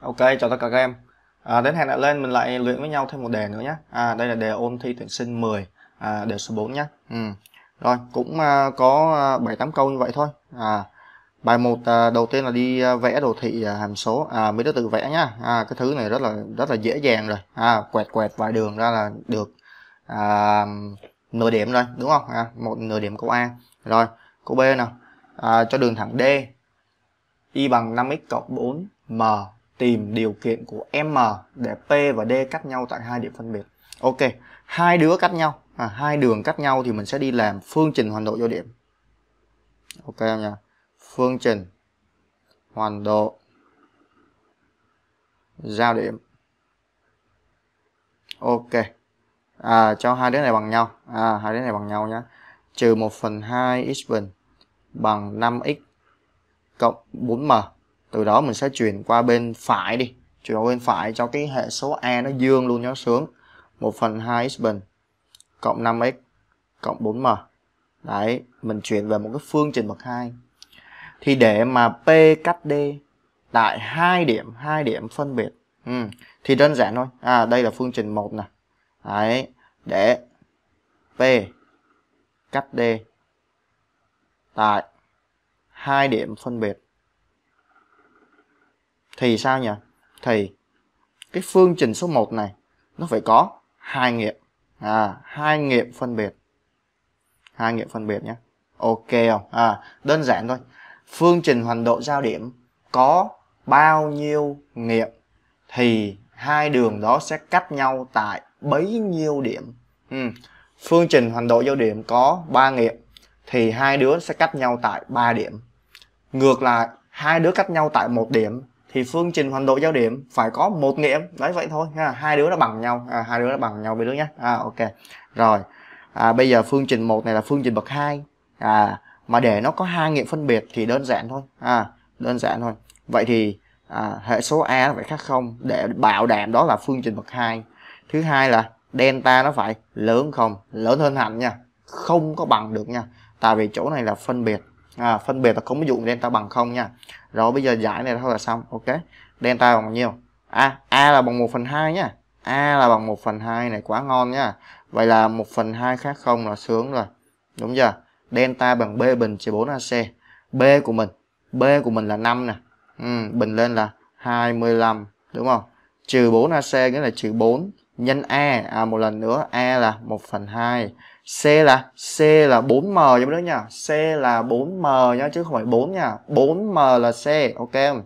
ok chào tất cả các em à, đến hẹn lại lên mình lại luyện với nhau thêm một đề nữa nhé à, đây là đề ôn thi tuyển sinh 10 à, đề số 4 nhé ừ. rồi cũng à, có à, bảy tám câu như vậy thôi à, bài một à, đầu tiên là đi à, vẽ đồ thị à, hàm số à, mấy đứa tự vẽ nhá à, cái thứ này rất là rất là dễ dàng rồi à, quẹt quẹt vài đường ra là được à, nửa điểm rồi đúng không à, một nửa điểm câu a rồi câu b nào à, cho đường thẳng d y bằng 5x cộng 4 m tìm điều kiện của M để P và D cắt nhau tại hai điểm phân biệt. Ok, hai đứa cắt nhau, à, hai đường cắt nhau thì mình sẽ đi làm phương trình hoàn độ giao điểm. Ok em nha. Phương trình hoàn độ giao điểm. Ok. À, cho hai đứa này bằng nhau. À, hai đứa này bằng nhau nhé. Trừ 1 phần 2 x bình bằng 5x cộng 4m từ đó mình sẽ chuyển qua bên phải đi chuyển qua bên phải cho cái hệ số a nó dương luôn cho sướng 1 phần 2 x bình cộng 5x cộng 4m đấy mình chuyển về một cái phương trình bậc 2 thì để mà p cách d tại hai điểm hai điểm phân biệt ừ. thì đơn giản thôi à đây là phương trình 1 nè đấy để p cách d tại hai điểm phân biệt thì sao nhỉ thì cái phương trình số 1 này nó phải có hai nghiệm à hai nghiệm phân biệt hai nghiệm phân biệt nhé ok không à đơn giản thôi phương trình hoành độ giao điểm có bao nhiêu nghiệm thì hai đường đó sẽ cắt nhau tại bấy nhiêu điểm ừ. phương trình hoành độ giao điểm có 3 nghiệm thì hai đứa sẽ cắt nhau tại 3 điểm ngược lại hai đứa cắt nhau tại một điểm thì phương trình hoàn độ giao điểm phải có một nghiệm đấy vậy thôi ha hai đứa nó bằng nhau à, hai đứa nó bằng nhau với đứa nhé à, ok rồi à, bây giờ phương trình một này là phương trình bậc hai à mà để nó có hai nghiệm phân biệt thì đơn giản thôi à đơn giản thôi vậy thì à, hệ số a nó phải khác không để bảo đảm đó là phương trình bậc hai thứ hai là delta nó phải lớn không lớn hơn hẳn nha không có bằng được nha tại vì chỗ này là phân biệt à, phân biệt là không có dụng delta bằng không nha rồi bây giờ giải này thôi là xong ok delta bằng bao nhiêu a à, a là bằng 1 phần hai nhá a là bằng 1 phần hai này quá ngon nhá vậy là 1 phần hai khác không là sướng rồi đúng chưa delta bằng b bình chia 4 ac b của mình b của mình là 5 nè ừ, bình lên là 25 đúng không trừ 4 ac nghĩa là trừ 4 nhân a à một lần nữa a là 1 phần hai C là C là 4m cho mấy đứa nha. C là 4m nhá chứ không phải 4 nha. 4m là C, ok.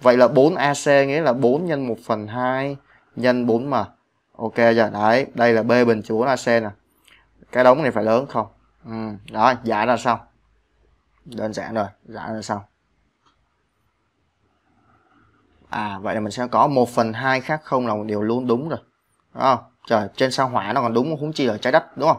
Vậy là 4AC nghĩa là 4 nhân 1 phần 2 nhân 4m. Ok chưa? Đấy, đây là B bình chúa là C nè. Cái đống này phải lớn không? Ừ, đó, giải ra xong. Đơn giản rồi, giải ra xong. À, vậy là mình sẽ có 1 phần 2 khác không là một điều luôn đúng rồi. Đúng không? Trời, trên sao hỏa nó còn đúng, không chi ở trái đất đúng không?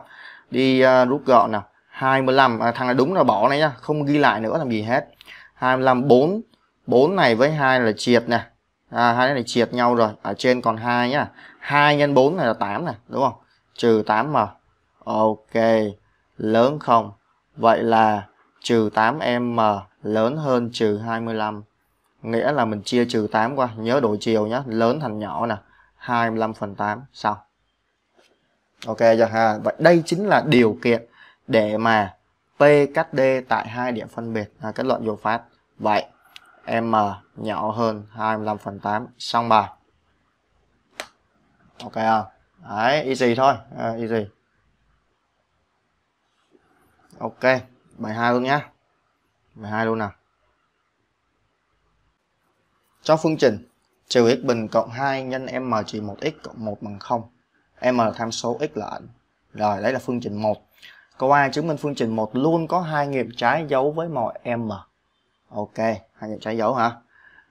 đi uh, rút gọn nào 25 à, thằng này đúng là bỏ này nhá không ghi lại nữa làm gì hết 25 4 4 này với hai là triệt nè à, hai này triệt nhau rồi ở trên còn hai nhá 2 nhân 4 này là 8 nè đúng không trừ 8 m ok lớn không vậy là trừ 8m lớn hơn trừ 25 nghĩa là mình chia trừ 8 qua nhớ đổi chiều nhé lớn thành nhỏ nè 25 phần 8 xong ok chưa ha vậy đây chính là điều kiện để mà p cắt d tại hai điểm phân biệt là kết luận vô phát vậy m nhỏ hơn 25 phần 8 xong bài ok không đấy easy thôi à, easy ok bài 2 luôn nhá bài 2 luôn nào cho phương trình trừ x bình cộng 2 nhân m trừ 1x cộng 1 bằng 0 m là tham số x là ảnh rồi đấy là phương trình 1 câu a chứng minh phương trình 1 luôn có hai nghiệm trái dấu với mọi m ok hai nghiệm trái dấu hả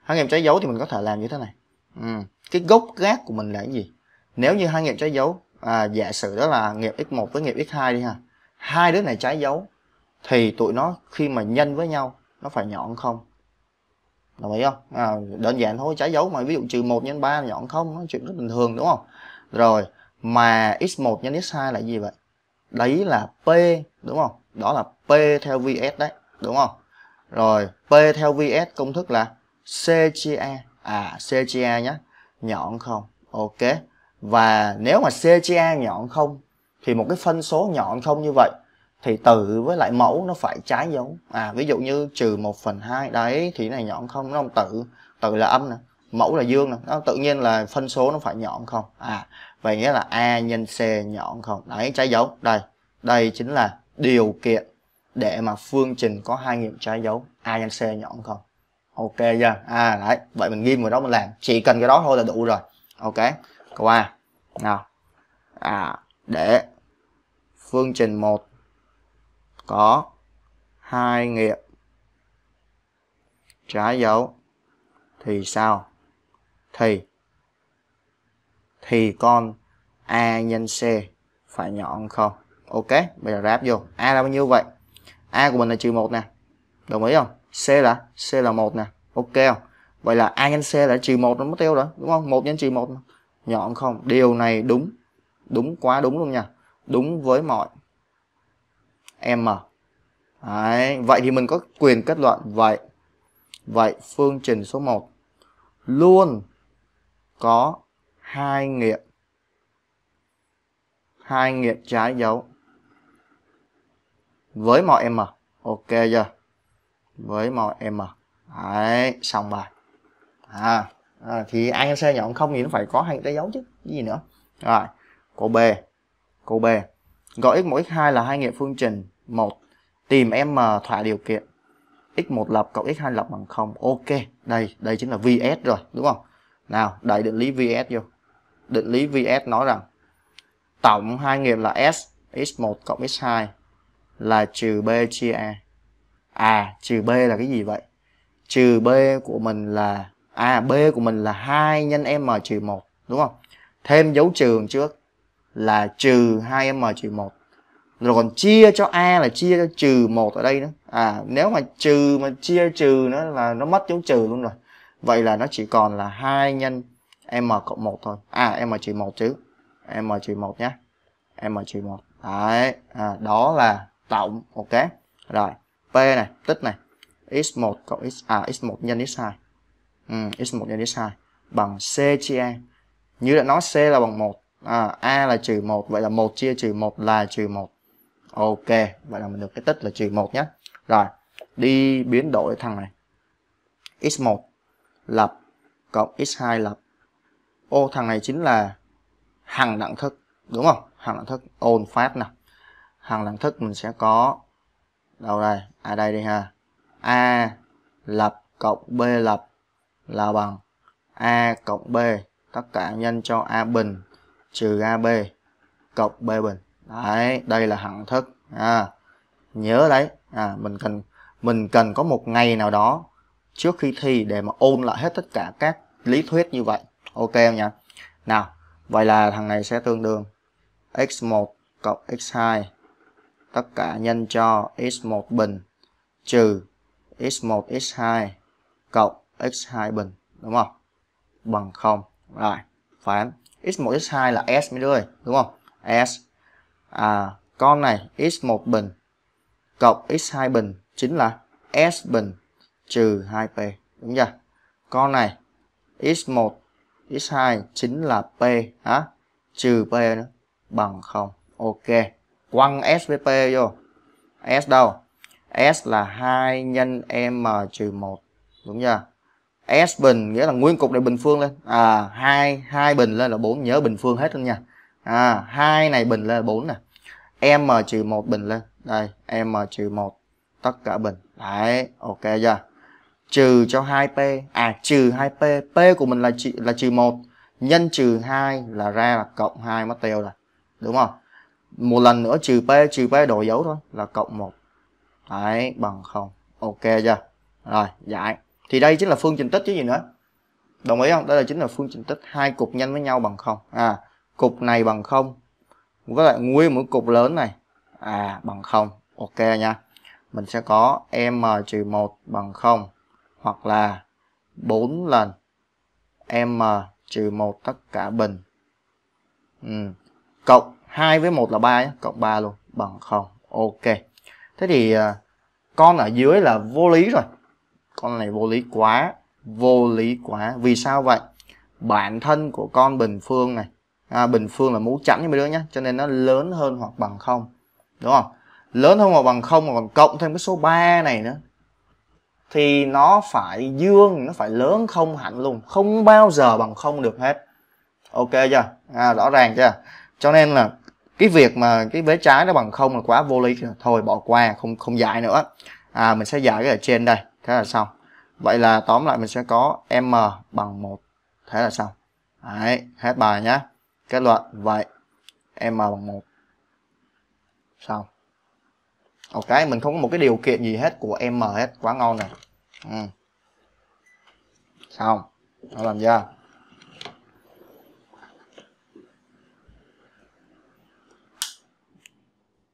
hai nghiệm trái dấu thì mình có thể làm như thế này ừ. cái gốc gác của mình là cái gì nếu như hai nghiệm trái dấu à, giả sử đó là nghiệm x1 với nghiệm x2 đi ha hai đứa này trái dấu thì tụi nó khi mà nhân với nhau nó phải nhọn không đồng ý không à, đơn giản thôi trái dấu mà ví dụ trừ một nhân ba nhọn không nó chuyện rất bình thường đúng không rồi mà x1 nhân x2 là gì vậy? Đấy là P đúng không? Đó là P theo VS đấy, đúng không? Rồi, P theo VS công thức là C chia A. À, C chia A nhé. Nhọn không? Ok. Và nếu mà C chia A nhọn không thì một cái phân số nhọn không như vậy thì tử với lại mẫu nó phải trái dấu. À, ví dụ như trừ 1 phần 2. Đấy, thì này nhọn không, nó không tự tự là âm nè mẫu là dương nó tự nhiên là phân số nó phải nhọn không à vậy nghĩa là a nhân c nhọn không đấy trái dấu đây đây chính là điều kiện để mà phương trình có hai nghiệm trái dấu a nhân c nhọn không ok chưa à đấy vậy mình ghi vào đó mình làm chỉ cần cái đó thôi là đủ rồi ok câu a nào à để phương trình 1 có hai nghiệm trái dấu thì sao thì thì con a nhân c phải nhỏ hơn không ok bây giờ ráp vô a là bao nhiêu vậy a của mình là trừ một nè đồng ý không c là c là một nè ok không vậy là a nhân c là trừ một nó mất tiêu rồi đúng không một nhân trừ một nhỏ hơn không điều này đúng đúng quá đúng luôn nha đúng với mọi m Đấy. vậy thì mình có quyền kết luận vậy vậy phương trình số 1 luôn có hai nghiệm hai nghiệm trái dấu với mọi m ok chưa với mọi m đấy xong bài à, à thì anh c nhận không thì nó phải có hai trái dấu chứ gì nữa rồi cô b cô b gọi x mỗi x hai là hai nghiệm phương trình một tìm m thỏa điều kiện x1 lập cộng x2 lập bằng không ok đây đây chính là vs rồi đúng không nào đẩy định lý vs vô định lý vs nói rằng tổng hai nghiệm là s x1 cộng x2 là trừ b chia a à trừ b là cái gì vậy trừ b của mình là à b của mình là 2 nhân m trừ 1 đúng không thêm dấu trừ trước là trừ 2m trừ 1 rồi còn chia cho a là chia cho trừ 1 ở đây nữa à nếu mà trừ mà chia trừ nó là nó mất dấu trừ luôn rồi Vậy là nó chỉ còn là 2 nhân m cộng 1 thôi. À m trừ 1 chứ. m trừ 1 nhé. m trừ 1. Đấy, à, đó là tổng ok. Rồi, p này, tích này. x1 cộng x à x1 nhân x2. Ừ, x1 nhân x2 bằng c chia a. Như đã nói C là bằng 1, à, a là trừ 1, vậy là 1 chia trừ 1 là trừ 1. Ok, vậy là mình được cái tích là trừ 1 nhé. Rồi, đi biến đổi thằng này. x1 lập cộng x2 lập. Ô thằng này chính là hằng đẳng thức, đúng không? Hằng đẳng thức ôn phát nào. Hằng đẳng thức mình sẽ có đâu đây? À đây đi ha. A lập cộng B lập là bằng A cộng B tất cả nhân cho A bình trừ AB cộng B bình. Đấy, đây là hằng thức. À, nhớ đấy, à, mình cần mình cần có một ngày nào đó trước khi thi để mà ôn lại hết tất cả các lý thuyết như vậy ok không nhỉ? nào vậy là thằng này sẽ tương đương x1 cộng x2 tất cả nhân cho x1 bình trừ x1 x2 cộng x2 bình đúng không bằng 0 rồi phán x1 x2 là s mấy đứa ơi đúng không s à con này x1 bình cộng x2 bình chính là s bình trừ 2p đúng chưa con này x1 x2 chính là p hả trừ p nữa bằng 0 ok quăng s với p vô s đâu s là 2 nhân m trừ 1 đúng chưa S bình nghĩa là nguyên cục này bình phương lên. À 2 hai bình lên là 4, nhớ bình phương hết luôn nha. À hai này bình lên là 4 nè. M trừ 1 bình lên. Đây, M trừ 1 tất cả bình. Đấy, ok chưa? trừ cho 2p à trừ 2p p của mình là trừ là trừ một nhân trừ 2 là ra là cộng 2 mất tiêu rồi đúng không một lần nữa trừ p trừ p đổi dấu thôi là cộng 1 đấy bằng không ok chưa rồi giải thì đây chính là phương trình tích chứ gì nữa đồng ý không đây là chính là phương trình tích hai cục nhân với nhau bằng không à cục này bằng không với lại nguyên một cục lớn này à bằng không ok nha mình sẽ có m trừ một bằng không hoặc là 4 lần m trừ 1 tất cả bình. Ừ. Cộng 2 với 1 là 3 nhé, cộng 3 luôn bằng 0. Ok. Thế thì à, con ở dưới là vô lý rồi. Con này vô lý quá, vô lý quá. Vì sao vậy? Bản thân của con bình phương này, à, bình phương là mũ chẵn như mấy đứa nhé, cho nên nó lớn hơn hoặc bằng 0. Đúng không? Lớn hơn hoặc bằng 0 mà còn cộng thêm cái số 3 này nữa thì nó phải dương nó phải lớn không hẳn luôn không bao giờ bằng không được hết ok chưa à, rõ ràng chưa cho nên là cái việc mà cái vế trái nó bằng không là quá vô lý thôi bỏ qua không không giải nữa à mình sẽ giải cái ở trên đây thế là xong vậy là tóm lại mình sẽ có m bằng một thế là xong đấy hết bài nhá kết luận vậy m bằng một xong ok mình không có một cái điều kiện gì hết của em hết quá ngon nè ừ. xong nó làm ra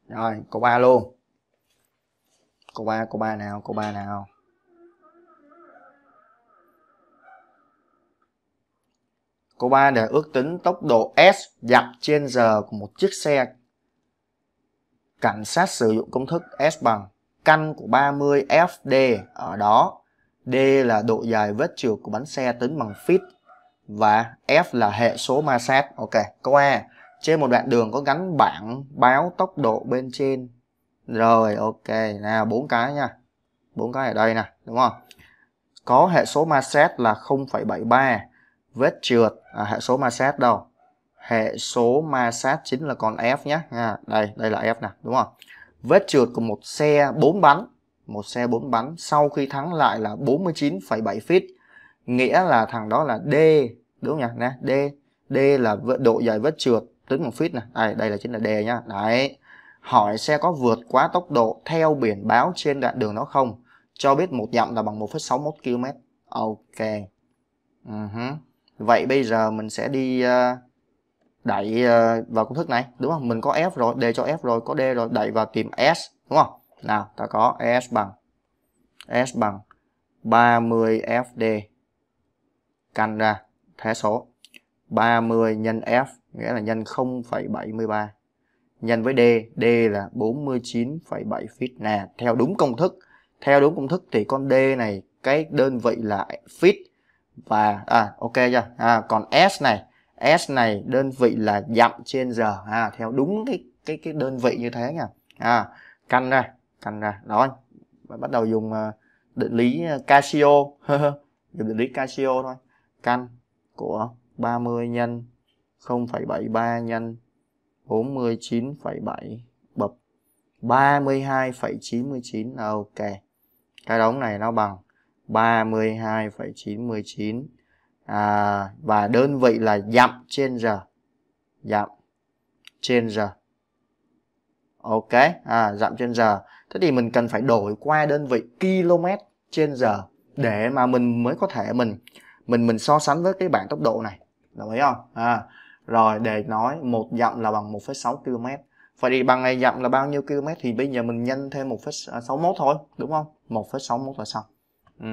rồi cô ba luôn cô ba cô ba nào cô ba nào cô ba để ước tính tốc độ s dặm trên giờ của một chiếc xe cảnh sát sử dụng công thức S bằng căn của 30 FD ở đó. D là độ dài vết trượt của bánh xe tính bằng feet và F là hệ số ma sát. Ok, câu A. Trên một đoạn đường có gắn bảng báo tốc độ bên trên. Rồi, ok, nào bốn cái nha. bốn cái ở đây nè, đúng không? Có hệ số ma sát là 0,73. Vết trượt à, hệ số ma sát đâu? hệ số ma sát chính là con F nhé. À, đây, đây là F nè, đúng không? Vết trượt của một xe 4 bánh, một xe 4 bánh sau khi thắng lại là 49,7 feet. Nghĩa là thằng đó là D, đúng không nhỉ? Nè, D. D là độ dài vết trượt tính bằng feet nè. Đây, đây là chính là D nhá. Đấy. Hỏi xe có vượt quá tốc độ theo biển báo trên đoạn đường đó không? Cho biết một dặm là bằng 1,61 km. Ok. Uh ừ -huh. Vậy bây giờ mình sẽ đi uh, đẩy ờ, vào công thức này đúng không mình có f rồi đề cho f rồi có d rồi đẩy vào tìm s đúng không nào ta có s bằng s bằng 30 fd căn ra thế số 30 nhân f nghĩa là nhân 0,73 nhân với d d là 49,7 feet nè theo đúng công thức theo đúng công thức thì con d này cái đơn vị là feet và à ok chưa à còn s này s này đơn vị là dặm trên giờ à, theo đúng cái cái cái đơn vị như thế nha à, căn ra căn ra đó anh. bắt đầu dùng à, định lý à, Casio dùng định lý Casio thôi căn của 30 nhân 0,73 nhân 49,7 bập 32,99 ok cái đống này nó bằng 32,99 à, và đơn vị là dặm trên giờ dặm trên giờ ok à, dặm trên giờ thế thì mình cần phải đổi qua đơn vị km trên giờ để mà mình mới có thể mình mình mình so sánh với cái bảng tốc độ này đồng ý không à, rồi để nói một dặm là bằng 1,6 km vậy thì bằng này dặm là bao nhiêu km thì bây giờ mình nhân thêm 1,61 thôi đúng không 1,61 là xong ừ.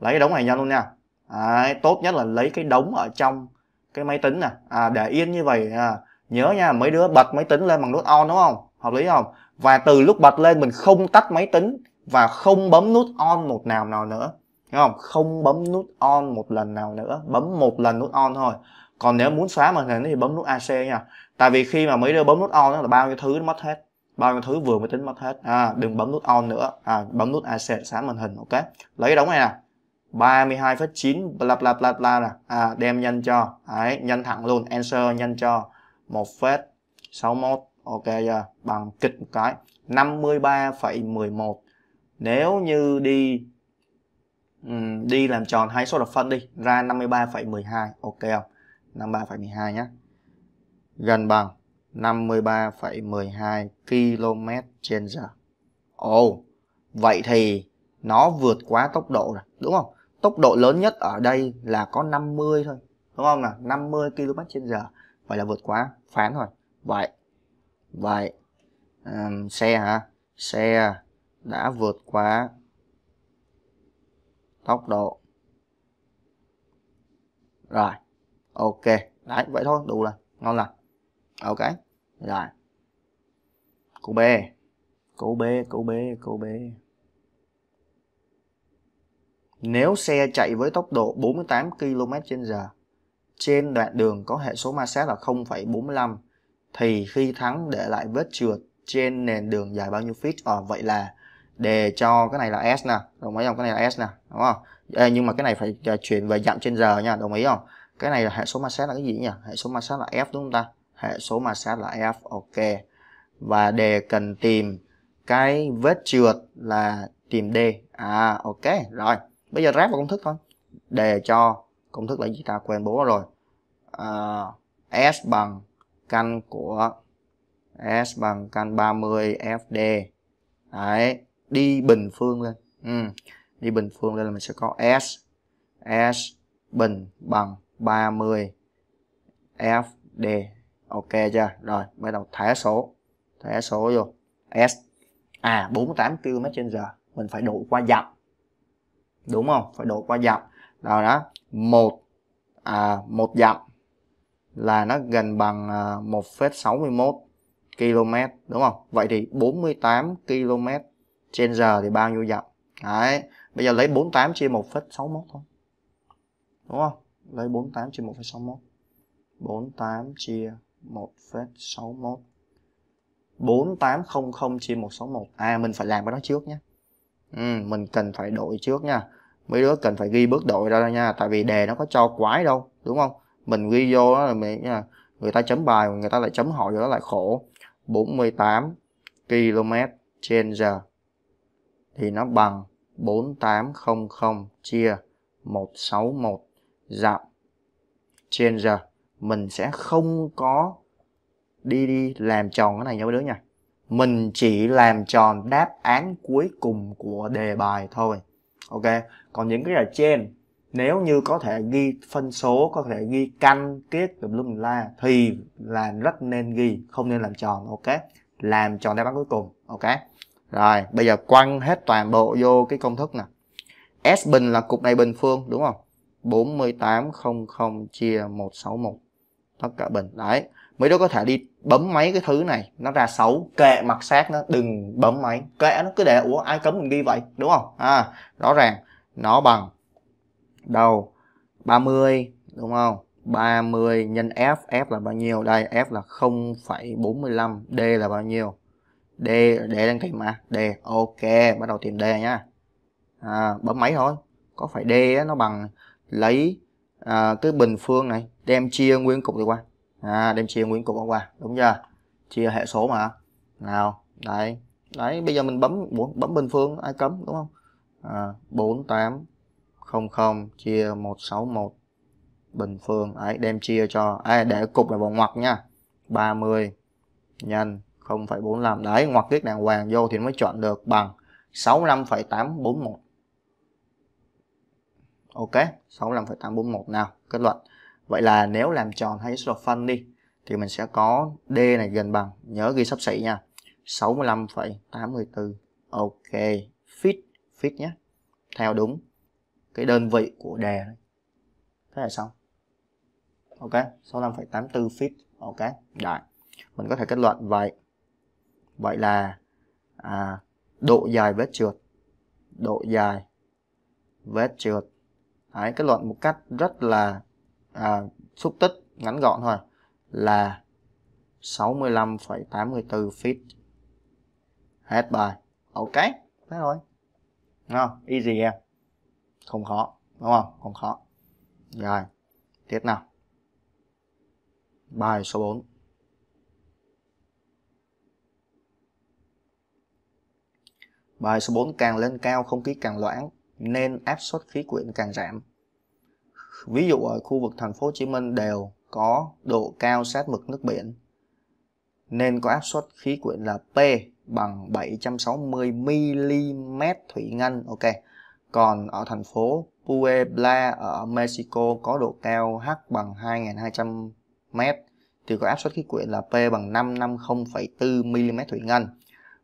lấy cái đống này nhân luôn nha Đấy, tốt nhất là lấy cái đống ở trong cái máy tính nè à, để yên như vậy à. nhớ nha mấy đứa bật máy tính lên bằng nút on đúng không hợp lý không và từ lúc bật lên mình không tắt máy tính và không bấm nút on một nào nào nữa Đúng không? Không bấm nút on một lần nào nữa, bấm một lần nút on thôi. Còn nếu muốn xóa màn hình thì bấm nút AC nha. Tại vì khi mà mấy đứa bấm nút on là bao nhiêu thứ nó mất hết. Bao nhiêu thứ vừa mới tính mất hết. À, đừng bấm nút on nữa. À, bấm nút AC xóa màn hình ok. Lấy đống này nè. 32,9 bla bla bla bla nè. À, đem nhân cho. Đấy, nhân thẳng luôn. Answer nhân cho 1,61. Ok chưa? Bằng kịch một cái. 53,11. Nếu như đi um, đi làm tròn hai số độc phân đi. Ra 53,12. Ok không? 53,12 nhé. Gần bằng 53,12 km trên giờ. Ồ, oh, vậy thì nó vượt quá tốc độ rồi, đúng không? tốc độ lớn nhất ở đây là có 50 thôi đúng không nào 50 km h vậy là vượt quá phán rồi vậy vậy um, xe hả xe đã vượt quá tốc độ rồi ok đấy vậy thôi đủ rồi ngon lành ok rồi câu b câu b câu b câu b nếu xe chạy với tốc độ 48 km h trên đoạn đường có hệ số ma sát là 0,45 thì khi thắng để lại vết trượt trên nền đường dài bao nhiêu feet? Ờ, vậy là đề cho cái này là S nè, đồng ý không? Cái này là S nè, đúng không? Ê, nhưng mà cái này phải à, chuyển về dặm trên giờ nha, đồng ý không? Cái này là hệ số ma sát là cái gì nhỉ? Hệ số ma sát là F đúng không ta? Hệ số ma sát là F, ok. Và đề cần tìm cái vết trượt là tìm D. À, ok, rồi bây giờ ráp vào công thức thôi đề cho công thức là gì ta quên bố rồi à, S bằng căn của S bằng căn 30 FD đấy đi bình phương lên ừ. đi bình phương lên là mình sẽ có S S bình bằng 30 FD ok chưa rồi bắt đầu thẻ số thẻ số vô S à 48 km trên giờ mình phải độ qua dặm đúng không phải đổi qua dặm đó đó một à, một dặm là nó gần bằng à, 1,61 km đúng không vậy thì 48 km trên giờ thì bao nhiêu dặm đấy bây giờ lấy 48 chia 1,61 thôi đúng không lấy 48 chia 1,61 48 chia 1,61 4800 chia 161 à mình phải làm cái đó trước nhé ừ, mình cần phải đổi trước nha mấy đứa cần phải ghi bước đội ra nha tại vì đề nó có cho quái đâu đúng không mình ghi vô đó là mình người ta chấm bài người ta lại chấm hỏi rồi đó lại khổ 48 km trên giờ thì nó bằng 4800 chia 161 dặm trên giờ mình sẽ không có đi đi làm tròn cái này nha mấy đứa nha mình chỉ làm tròn đáp án cuối cùng của đề bài thôi ok còn những cái ở trên nếu như có thể ghi phân số có thể ghi căn kết tùm la thì là rất nên ghi không nên làm tròn ok làm tròn đáp án cuối cùng ok rồi bây giờ quăng hết toàn bộ vô cái công thức nè S bình là cục này bình phương đúng không 4800 chia 161 tất cả bình đấy mấy đứa có thể đi bấm máy cái thứ này nó ra xấu kệ mặt xác nó đừng bấm máy kệ nó cứ để ủa ai cấm mình ghi vậy đúng không à rõ ràng nó bằng đầu 30 đúng không 30 nhân F F là bao nhiêu đây F là 0,45 D là bao nhiêu D để đang tìm mà D ok bắt đầu tìm D nhá à, bấm máy thôi có phải D nó bằng lấy à, cái bình phương này đem chia nguyên cục đi qua à, đem chia nguyên cục nó qua đúng chưa chia hệ số mà nào đấy đấy bây giờ mình bấm bấm bình phương ai cấm đúng không à, 4800 chia 161 bình phương ấy đem chia cho ai à, để cục là vào ngoặc nha 30 nhân 0,45 đấy ngoặc viết đàng hoàng vô thì mới chọn được bằng 65,841 ok 65,841 nào kết luận Vậy là nếu làm tròn hay số phân đi thì mình sẽ có D này gần bằng, nhớ ghi sắp xỉ nha. 65,84. Ok, fit, fit nhé. Theo đúng cái đơn vị của đề. Thế là xong. Ok, 65,84 fit. Ok, đại. Mình có thể kết luận vậy. Vậy là à, độ dài vết trượt. Độ dài vết trượt. Đấy, kết luận một cách rất là à, xúc tích ngắn gọn thôi là 65,84 feet hết bài ok thế thôi đúng không easy em không khó đúng không không khó rồi tiếp nào bài số 4 bài số 4 càng lên cao không khí càng loãng nên áp suất khí quyển càng giảm ví dụ ở khu vực thành phố Hồ Chí Minh đều có độ cao sát mực nước biển nên có áp suất khí quyển là P bằng 760 mm thủy ngân. Ok. Còn ở thành phố Puebla ở Mexico có độ cao H bằng 2200 m thì có áp suất khí quyển là P bằng 550,4 mm thủy ngân.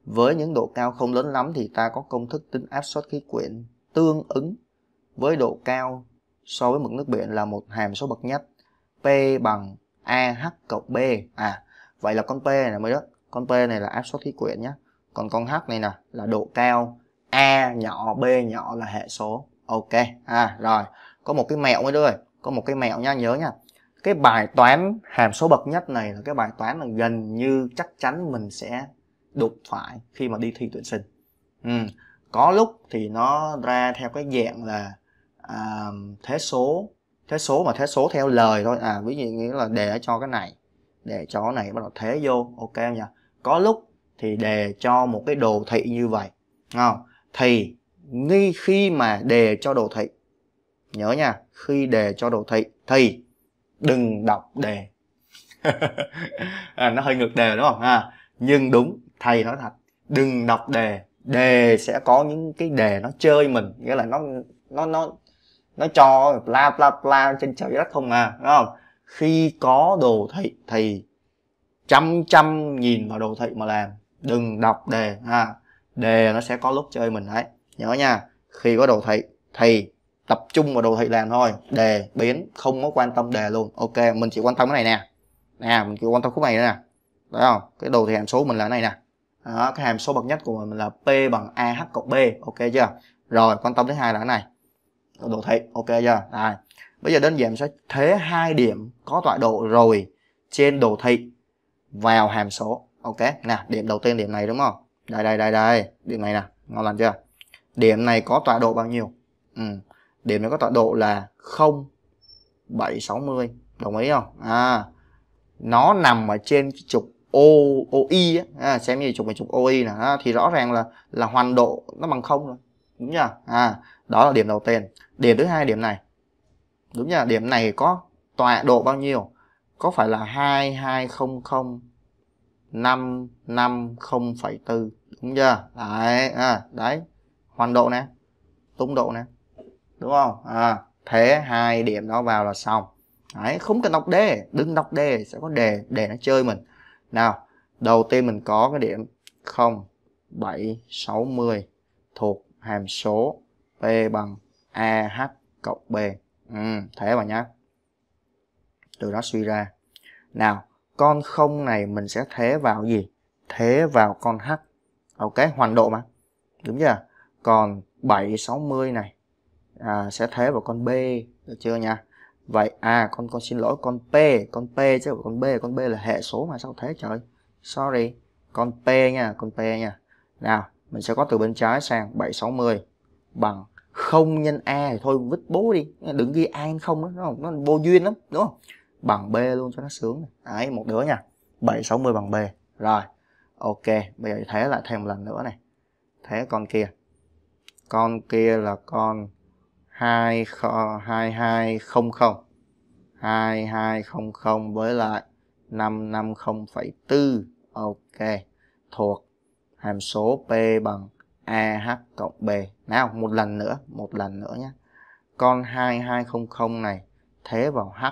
Với những độ cao không lớn lắm thì ta có công thức tính áp suất khí quyển tương ứng với độ cao so với mực nước biển là một hàm số bậc nhất P bằng AH cộng B à vậy là con P này là mới đó con P này là áp suất khí quyển nhé còn con H này nè là độ cao A nhỏ B nhỏ là hệ số ok à rồi có một cái mẹo mới đưa có một cái mẹo nha nhớ nha cái bài toán hàm số bậc nhất này là cái bài toán là gần như chắc chắn mình sẽ đụng phải khi mà đi thi tuyển sinh ừ. có lúc thì nó ra theo cái dạng là à, thế số thế số mà thế số theo lời thôi à ví dụ nghĩa là đề cho cái này đề cho cái này bắt đầu thế vô ok nha. có lúc thì đề cho một cái đồ thị như vậy không thì ngay khi mà đề cho đồ thị nhớ nha khi đề cho đồ thị thì đừng đọc đề à, nó hơi ngược đề đúng không à, nhưng đúng thầy nói thật đừng đọc đề đề sẽ có những cái đề nó chơi mình nghĩa là nó nó nó nó cho bla bla bla trên trời đất không à đúng không khi có đồ thị thì chăm chăm nhìn vào đồ thị mà làm đừng đọc đề ha đề nó sẽ có lúc chơi mình đấy nhớ nha khi có đồ thị thì tập trung vào đồ thị làm thôi đề biến không có quan tâm đề luôn ok mình chỉ quan tâm cái này nè nè mình chỉ quan tâm khúc này nữa nè thấy không cái đồ thị hàm số mình là cái này nè đó, cái hàm số bậc nhất của mình là p bằng ah cộng b ok chưa rồi quan tâm thứ hai là cái này đồ thị ok chưa Đây. bây giờ đơn giản sẽ thế hai điểm có tọa độ rồi trên đồ thị vào hàm số ok nè điểm đầu tiên điểm này đúng không đây đây đây đây điểm này nè ngon lành chưa điểm này có tọa độ bao nhiêu ừ. điểm này có tọa độ là 0760 đồng ý không à nó nằm ở trên trục O OI à, xem như trục này trục OI nè à, thì rõ ràng là là hoàn độ nó bằng không rồi đúng chưa à đó là điểm đầu tiên điểm thứ hai điểm này đúng nhá điểm này có tọa độ bao nhiêu có phải là hai hai không không năm năm 2200 550,4 đúng chưa đấy à, đấy hoàn độ nè tung độ nè đúng không à, thế hai điểm đó vào là xong đấy không cần đọc đề đừng đọc đề sẽ có đề để nó chơi mình nào đầu tiên mình có cái điểm không bảy sáu mươi thuộc hàm số p bằng AH cộng B. Ừ, thế mà nhá. Từ đó suy ra. Nào, con không này mình sẽ thế vào gì? Thế vào con H. Ok, hoàn độ mà. Đúng chưa? Còn 760 này à, sẽ thế vào con B. Được chưa nha? Vậy, à, con con xin lỗi, con P. Con P chứ con B. Con B là hệ số mà sao thế trời? Sorry. Con P nha, con P nha. Nào, mình sẽ có từ bên trái sang 760 bằng không nhân a thì thôi vứt bố đi đừng ghi a nhân không đó, nó, nó vô duyên lắm đúng không bằng b luôn cho nó sướng đấy một đứa nha bảy sáu mươi bằng b rồi ok bây giờ thế lại thêm một lần nữa này thế con kia con kia là con hai hai hai không không hai hai không không với lại năm năm không phẩy 550,4 ok thuộc hàm số p bằng AH cộng B. Nào, một lần nữa, một lần nữa nhé. Con 2200 này thế vào H.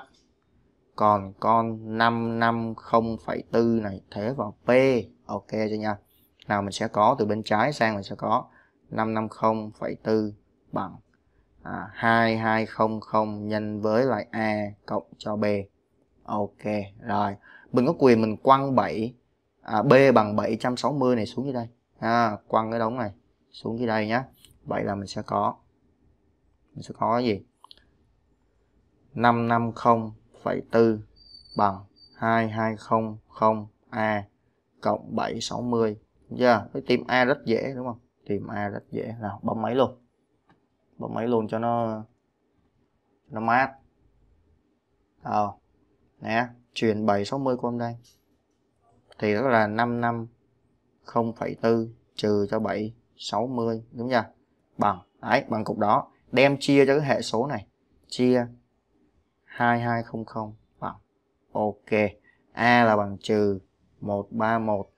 Còn con 550,4 này thế vào P. Ok chưa nha? Nào mình sẽ có từ bên trái sang mình sẽ có 550,4 bằng à, 2200 nhân với lại A e cộng cho B. Ok, rồi. Mình có quyền mình quăng 7 à, B bằng 760 này xuống dưới đây. À, quăng cái đống này xuống dưới đây nhé vậy là mình sẽ có mình sẽ có cái gì 550,4 bằng 2200A cộng 760 giờ yeah, cái tìm A rất dễ đúng không tìm A rất dễ nào bấm máy luôn bấm máy luôn cho nó nó mát ờ nè chuyển 760 qua đây thì đó là 550,4 trừ cho 7 60 đúng chưa bằng đấy bằng cục đó đem chia cho cái hệ số này chia 2200 bằng ok A là bằng trừ 131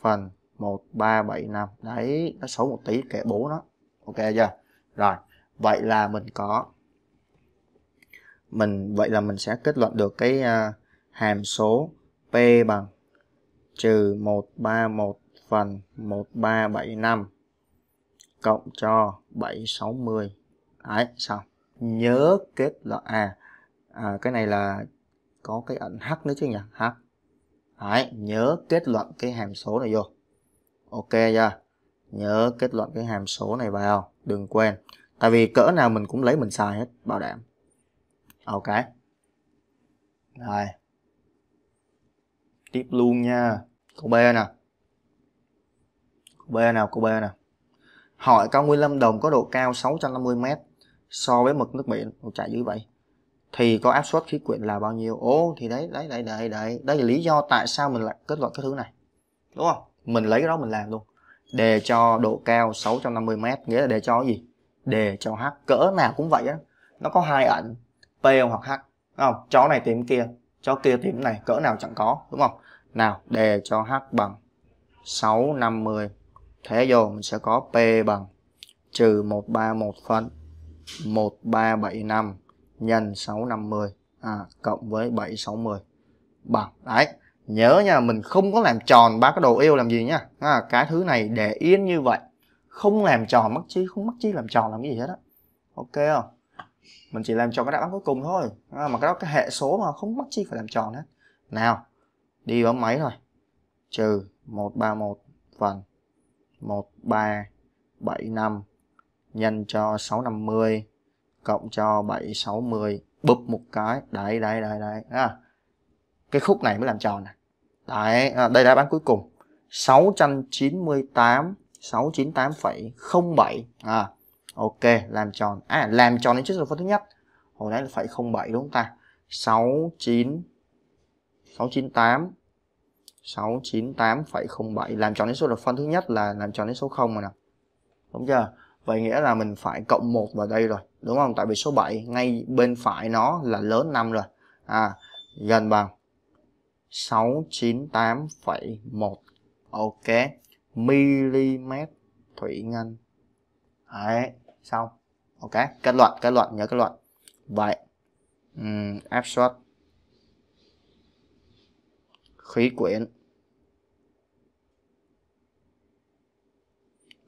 phần 1375 đấy nó xấu một tí kệ bố nó ok chưa rồi vậy là mình có mình vậy là mình sẽ kết luận được cái uh, hàm số P bằng trừ 131 phần 1375 cộng cho 760 đấy xong nhớ kết luận à, à cái này là có cái ẩn h nữa chứ nhỉ h đấy nhớ kết luận cái hàm số này vô ok chưa nhớ kết luận cái hàm số này vào đừng quên tại vì cỡ nào mình cũng lấy mình xài hết bảo đảm ok rồi tiếp luôn nha câu b nè B nào, câu B nào. Hỏi cao nguyên Lâm Đồng có độ cao 650 m so với mực nước biển, chạy dưới vậy. Thì có áp suất khí quyển là bao nhiêu? Ồ thì đấy, đấy, đấy, đấy, đấy. Đây là lý do tại sao mình lại kết luận cái thứ này. Đúng không? Mình lấy cái đó mình làm luôn. Đề cho độ cao 650 m nghĩa là đề cho gì? Đề cho h cỡ nào cũng vậy á. Nó có hai ẩn P hoặc h. đúng Không, chó này tìm kia, chó kia tìm này, cỡ nào chẳng có, đúng không? Nào, đề cho h bằng 650 thế rồi mình sẽ có P bằng trừ 131 phân 1375 nhân 650 à, cộng với 760 bằng đấy nhớ nha mình không có làm tròn ba cái đồ yêu làm gì nhá à, cái thứ này để yên như vậy không làm tròn mất chi không mất chi làm tròn làm cái gì hết á ok không mình chỉ làm tròn cái đáp án cuối cùng thôi à, mà cái đó cái hệ số mà không mất chi phải làm tròn hết nào đi bấm máy thôi trừ 131 phần 1375 nhân cho 650 cộng cho 760 bụp một cái đấy đấy đấy đấy à. cái khúc này mới làm tròn này đấy à, đây đáp án cuối cùng 698 698,07 à ok làm tròn à làm tròn đến chiếc số thứ nhất hồi nãy là phải 07 đúng không ta 69 698 698,07 làm tròn đến số lập phân thứ nhất là làm tròn đến số 0 rồi nè. Đúng chưa? Vậy nghĩa là mình phải cộng 1 vào đây rồi, đúng không? Tại vì số 7 ngay bên phải nó là lớn 5 rồi. À, gần bằng 698,1 ok mm thủy ngân đấy xong ok kết luận kết luận nhớ kết luận vậy um, áp suất khí quyển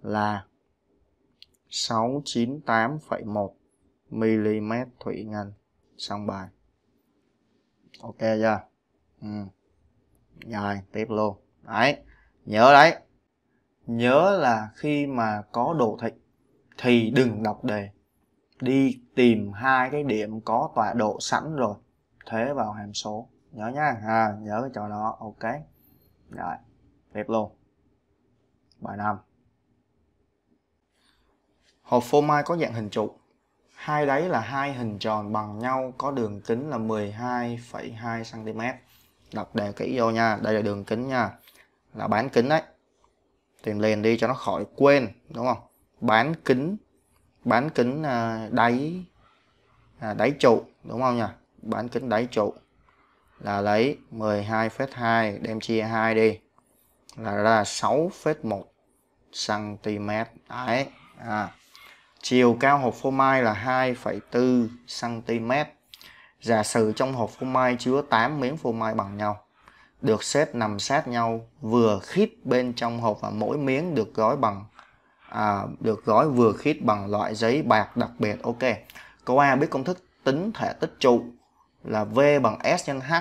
là 698,1 mm thủy ngân xong bài ok chưa ừ. rồi tiếp luôn đấy nhớ đấy nhớ là khi mà có đồ thị thì đừng đọc đề đi tìm hai cái điểm có tọa độ sẵn rồi thế vào hàm số nhớ nhá à, nhớ cái trò đó ok rồi tiếp luôn bài năm Hộp phô mai có dạng hình trụ. Hai đáy là hai hình tròn bằng nhau có đường kính là 12,2 cm. Đọc đề kỹ vô nha, đây là đường kính nha. Là bán kính đấy. Tìm liền đi cho nó khỏi quên, đúng không? Bán kính bán kính à, đáy à, đáy trụ đúng không nhỉ? Bán kính đáy trụ là lấy 12,2 đem chia 2 đi là ra 6,1 cm. Đấy. À. Chiều cao hộp phô mai là 2,4 cm. Giả sử trong hộp phô mai chứa 8 miếng phô mai bằng nhau, được xếp nằm sát nhau vừa khít bên trong hộp và mỗi miếng được gói bằng à, được gói vừa khít bằng loại giấy bạc đặc biệt. Ok. Câu A biết công thức tính thể tích trụ là V bằng S nhân H.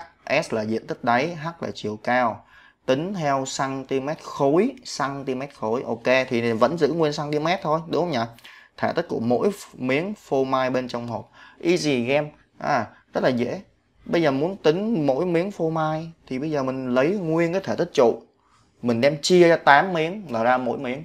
S là diện tích đáy, H là chiều cao. Tính theo cm khối, cm khối. Ok thì vẫn giữ nguyên cm thôi, đúng không nhỉ? thể tích của mỗi miếng phô mai bên trong hộp easy game à, rất là dễ bây giờ muốn tính mỗi miếng phô mai thì bây giờ mình lấy nguyên cái thể tích trụ mình đem chia ra 8 miếng là ra mỗi miếng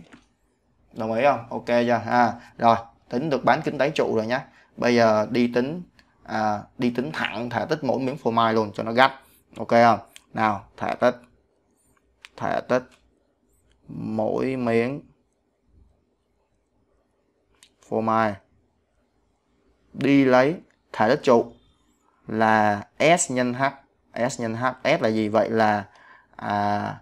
đồng ý không ok chưa à rồi tính được bán kính đáy trụ rồi nhá bây giờ đi tính à, đi tính thẳng thể tích mỗi miếng phô mai luôn cho nó gắt ok không nào thể tích thể tích mỗi miếng for my đi lấy thể tích trụ là s nhân h s nhân h s là gì vậy là à,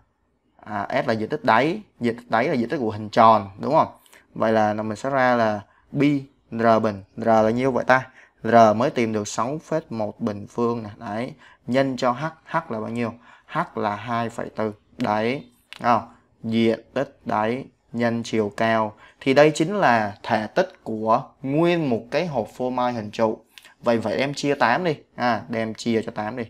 à, s là diện tích đáy diện tích đáy là diện tích của hình tròn đúng không vậy là mình sẽ ra là bi r bình r là nhiêu vậy ta r mới tìm được 6,1 bình phương này, đấy nhân cho h h là bao nhiêu h là 2,4 đấy không? diện tích đáy nhân chiều cao thì đây chính là thể tích của nguyên một cái hộp phô mai hình trụ vậy vậy em chia 8 đi à đem chia cho 8 đi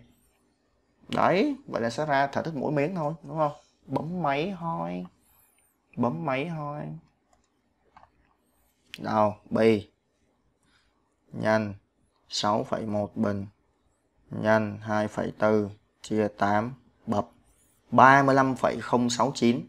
đấy vậy là sẽ ra thể tích mỗi miếng thôi đúng không bấm máy thôi bấm máy thôi đâu bi nhân 6,1 bình nhân 2,4 chia 8 bập 35,069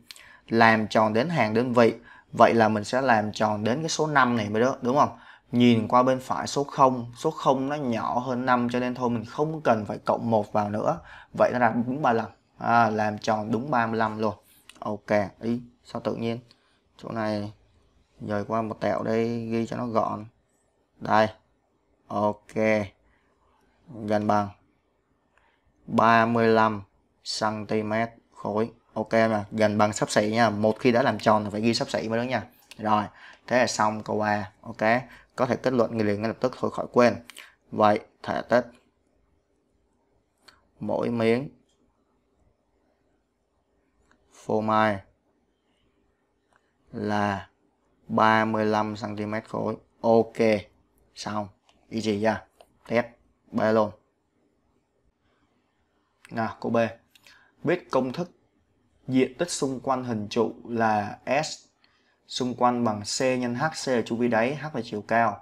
làm tròn đến hàng đơn vị Vậy là mình sẽ làm tròn đến cái số 5 này mới đó đúng không? Nhìn qua bên phải số 0, số 0 nó nhỏ hơn 5 cho nên thôi mình không cần phải cộng 1 vào nữa. Vậy nó ra đúng 35. À, làm tròn đúng 35 luôn. Ok, đi sao tự nhiên. Chỗ này dời qua một tẹo đây ghi cho nó gọn. Đây. Ok. Gần bằng 35 cm khối ok mà gần bằng sắp xỉ nha một khi đã làm tròn thì phải ghi sắp xỉ mới đúng nha rồi thế là xong câu a ok có thể kết luận người liền ngay lập tức thôi khỏi quên vậy thể tích mỗi miếng phô mai là 35 cm khối ok xong easy ra test b luôn nào câu b biết công thức diện tích xung quanh hình trụ là S xung quanh bằng C nhân H, C là chu vi đáy, H là chiều cao.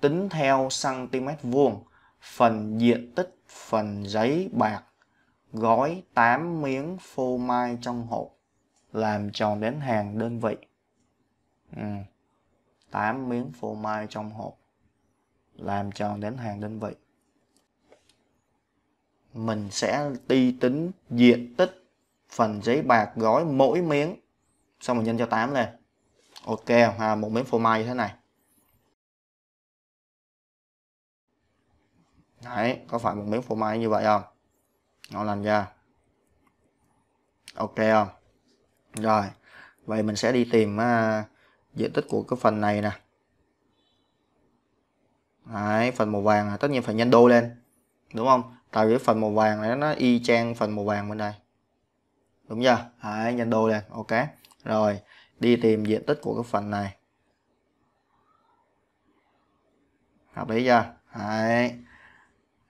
Tính theo cm vuông phần diện tích phần giấy bạc gói 8 miếng phô mai trong hộp làm tròn đến hàng đơn vị. Ừ. 8 miếng phô mai trong hộp làm tròn đến hàng đơn vị. Mình sẽ đi tính diện tích phần giấy bạc gói mỗi miếng xong mình nhân cho 8 lên ok à, một miếng phô mai như thế này đấy có phải một miếng phô mai như vậy không ngon lành ra ok không rồi vậy mình sẽ đi tìm uh, diện tích của cái phần này nè Đấy, phần màu vàng tất nhiên phải nhân đôi lên đúng không tại vì phần màu vàng này nó y chang phần màu vàng bên đây đúng chưa Đấy, nhân đôi lên, ok rồi đi tìm diện tích của cái phần này hợp lý chưa Đấy.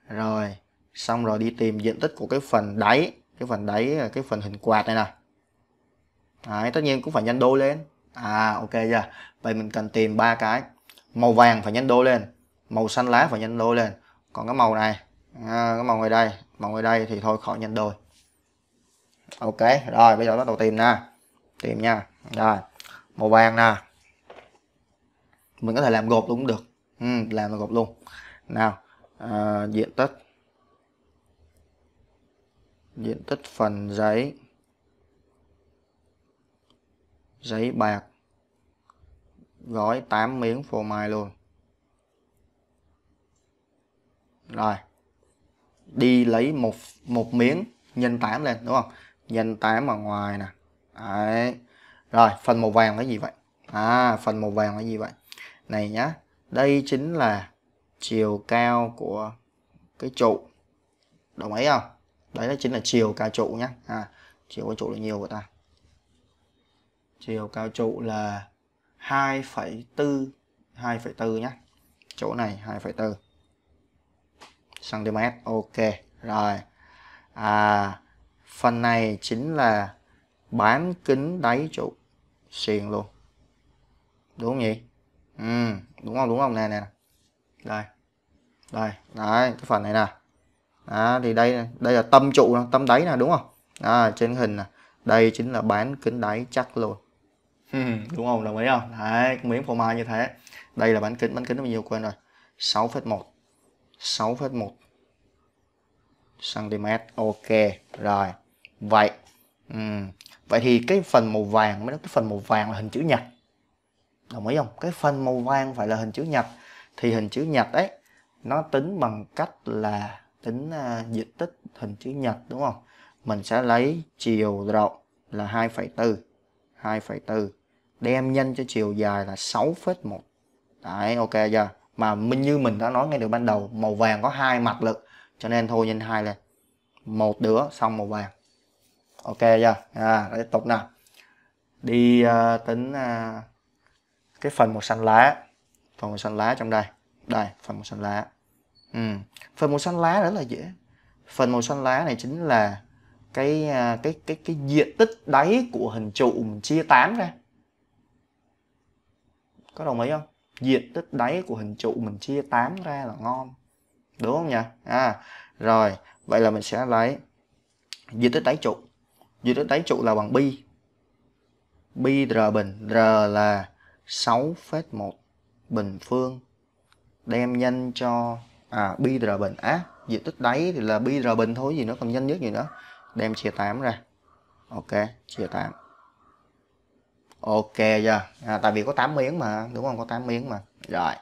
rồi xong rồi đi tìm diện tích của cái phần đáy cái phần đáy à, cái phần hình quạt này nè Đấy, tất nhiên cũng phải nhân đôi lên à ok chưa vậy mình cần tìm ba cái màu vàng phải nhân đôi lên màu xanh lá phải nhân đôi lên còn cái màu này à, cái màu ngoài đây màu ngoài đây thì thôi khỏi nhân đôi ok rồi bây giờ bắt đầu tìm nè tìm nha rồi màu vàng nè mình có thể làm gộp luôn cũng được ừ, làm gộp luôn nào à, diện tích diện tích phần giấy giấy bạc gói 8 miếng phô mai luôn rồi đi lấy một một miếng nhân 8 lên đúng không danh 8 ở ngoài nè đấy rồi phần màu vàng là gì vậy à phần màu vàng là gì vậy này nhá đây chính là chiều cao của cái trụ đồng ý không đấy là chính là chiều cao trụ nhá à, chiều cao trụ là nhiều của ta chiều cao trụ là 2,4 2,4 nhá chỗ này 2,4 cm ok rồi à phần này chính là bán kính đáy trụ xiềng luôn đúng không nhỉ ừ, đúng không đúng không nè nè đây đây đấy cái phần này nè đó, thì đây đây là tâm trụ tâm đáy nè đúng không đó, trên hình nè đây chính là bán kính đáy chắc luôn ừ, đúng không đồng ý không đấy miếng phô mai như thế đây là bán kính bán kính bao nhiêu quên rồi 6,1 6,1 cm ok rồi vậy ừ. vậy thì cái phần màu vàng mới đó cái phần màu vàng là hình chữ nhật đồng ý không cái phần màu vàng phải là hình chữ nhật thì hình chữ nhật ấy nó tính bằng cách là tính uh, diện tích hình chữ nhật đúng không mình sẽ lấy chiều rộng là 2,4 2,4 đem nhân cho chiều dài là 6,1 đấy ok chưa mà mình như mình đã nói ngay từ ban đầu màu vàng có hai mặt lực cho nên thôi nhân hai lên một đứa xong màu vàng ok chưa à tiếp tục nào đi uh, tính uh, cái phần màu xanh lá phần màu xanh lá trong đây đây phần màu xanh lá ừ. phần màu xanh lá rất là dễ phần màu xanh lá này chính là cái à, cái cái cái diện tích đáy của hình trụ mình chia 8 ra có đồng ý không diện tích đáy của hình trụ mình chia 8 ra là ngon đúng không nhỉ à rồi vậy là mình sẽ lấy diện tích đáy trụ dưới đất đáy trụ là bằng pi pi r bình r là một bình phương đem nhanh cho à, pi r bình á diện tích đáy thì là pi r bình thôi gì nó còn nhanh nhất gì nữa đem chia 8 ra ok chia 8 ok chưa à, tại vì có 8 miếng mà đúng không có 8 miếng mà rồi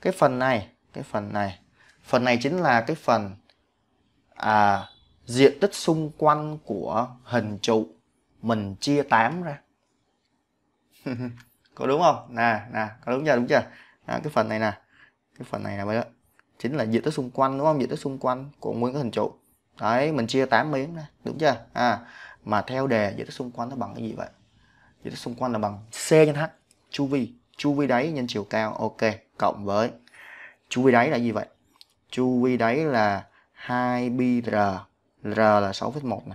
cái phần này cái phần này phần này chính là cái phần à, diện tích xung quanh của hình trụ mình chia 8 ra có đúng không nè nè có đúng chưa đúng chưa à, cái phần này nè cái phần này là vậy đó chính là diện tích xung quanh đúng không diện tích xung quanh của nguyên cái hình trụ đấy mình chia 8 miếng ra đúng chưa à mà theo đề diện tích xung quanh nó bằng cái gì vậy diện tích xung quanh là bằng c nhân h chu vi chu vi đáy nhân chiều cao ok cộng với chu vi đáy là gì vậy chu vi đáy là 2 pi r R là 6,1 nè.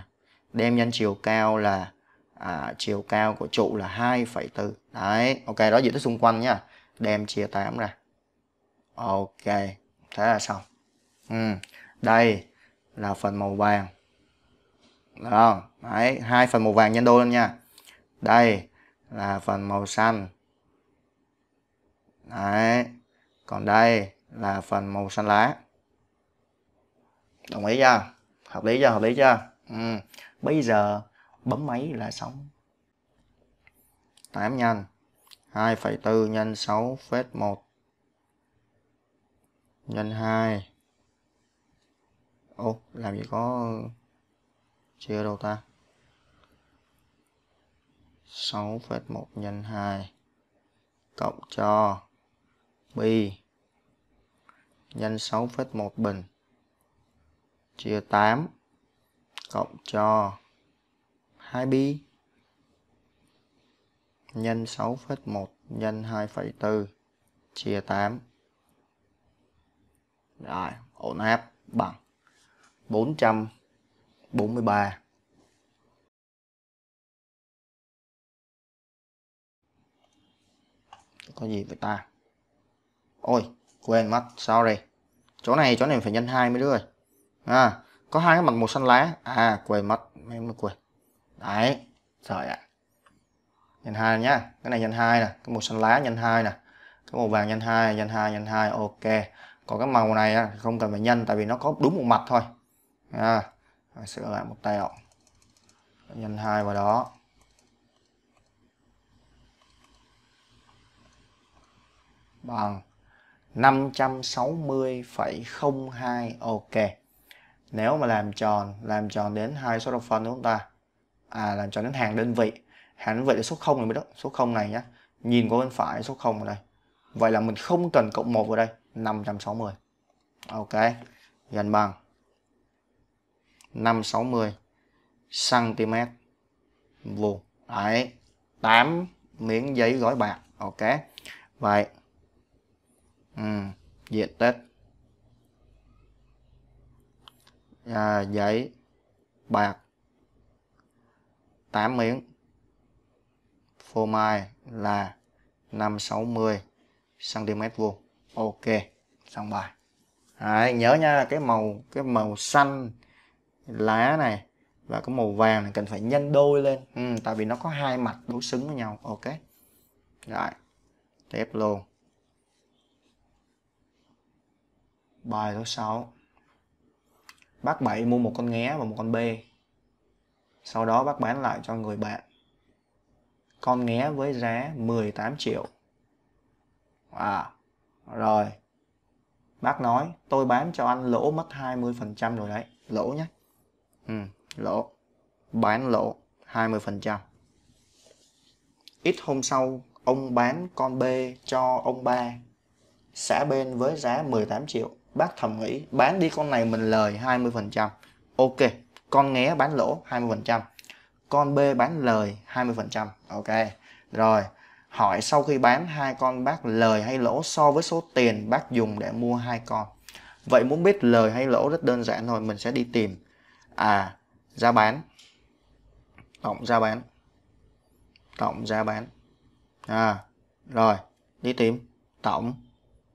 Đem nhanh chiều cao là à, chiều cao của trụ là 2,4. Đấy, ok, đó diện tích xung quanh nha. Đem chia 8 ra. Ok, thế là xong. Ừ. Đây là phần màu vàng. Đó, đấy, hai phần màu vàng nhân đôi lên nha. Đây là phần màu xanh. Đấy. Còn đây là phần màu xanh lá. Đồng ý chưa? hợp lý chưa hợp lý chưa ừ. bây giờ bấm máy là xong 8 nhân 2,4 nhân 6 phết 1 nhân 2 Ô, làm gì có chia đâu ta 6 phết 1 nhân 2 cộng cho pi nhân 6 phết 1 bình chia 8 cộng cho 2 bi nhân 6,1 nhân 2,4 chia 8 rồi ổn áp bằng 443 có gì vậy ta ôi quên mất sorry chỗ này chỗ này phải nhân 2 mới được rồi à, có hai cái mặt màu xanh lá à quên mất em mới quên đấy trời ạ nhân hai nhá cái này nhân hai nè cái màu xanh lá nhân hai nè cái màu vàng nhân hai nhân hai nhân hai ok còn cái màu này không cần phải nhân tại vì nó có đúng một mặt thôi à, sửa lại một tay ạ nhân hai vào đó bằng 560,02 ok nếu mà làm tròn làm tròn đến hai số đồng phân của chúng ta à làm tròn đến hàng đơn vị hàng đơn vị là số 0 này mới đó số 0 này nhá nhìn qua bên phải số 0 ở đây vậy là mình không cần cộng 1 vào đây 560 ok gần bằng 560 cm vuông đấy 8 miếng giấy gói bạc ok vậy ừ, diện tích à, ờ, dãy bạc tám miếng phô mai là 560 cm vuông ok xong bài Đấy, nhớ nha cái màu cái màu xanh lá này và cái màu vàng này cần phải nhân đôi lên ừ, tại vì nó có hai mặt đối xứng với nhau ok rồi tiếp luôn bài số 6 bác bảy mua một con nghé và một con bê sau đó bác bán lại cho người bạn con nghé với giá 18 triệu à rồi bác nói tôi bán cho anh lỗ mất 20% rồi đấy lỗ nhé ừ, lỗ bán lỗ 20% ít hôm sau ông bán con B cho ông ba xã bên với giá 18 triệu bác thầm nghĩ bán đi con này mình lời 20%. Ok, con nghé bán lỗ 20%. Con B bán lời 20%. Ok. Rồi, hỏi sau khi bán hai con bác lời hay lỗ so với số tiền bác dùng để mua hai con. Vậy muốn biết lời hay lỗ rất đơn giản thôi, mình sẽ đi tìm à giá bán. Tổng giá bán. Tổng giá bán. À, rồi, đi tìm tổng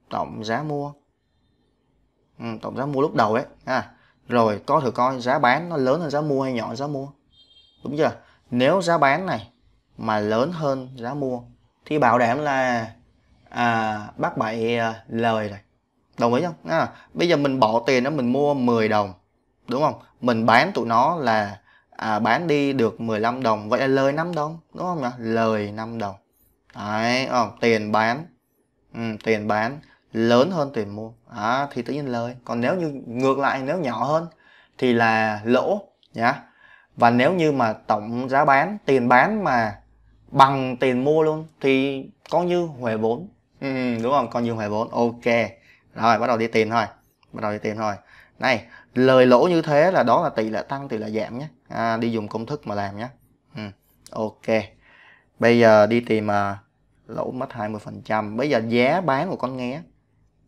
tổng giá mua Ừ, tổng giá mua lúc đầu ấy, ha rồi có thử coi giá bán nó lớn hơn giá mua hay nhỏ giá mua đúng chưa nếu giá bán này mà lớn hơn giá mua thì bảo đảm là à, bác bảy à, lời này đồng ý không à, bây giờ mình bỏ tiền đó mình mua 10 đồng đúng không mình bán tụi nó là à, bán đi được 15 đồng vậy là lời 5 đồng đúng không nhỉ lời 5 đồng đấy không? tiền bán ừ, tiền bán lớn hơn tiền mua à, thì tự nhiên lời còn nếu như ngược lại nếu nhỏ hơn thì là lỗ nhá và nếu như mà tổng giá bán tiền bán mà bằng tiền mua luôn thì có như huề vốn ừ, đúng không còn như huề vốn ok rồi bắt đầu đi tìm thôi bắt đầu đi tìm thôi này lời lỗ như thế là đó là tỷ lệ tăng tỷ lệ giảm nhé à, đi dùng công thức mà làm nhé ừ, ok bây giờ đi tìm uh, lỗ mất 20% bây giờ giá bán của con nghe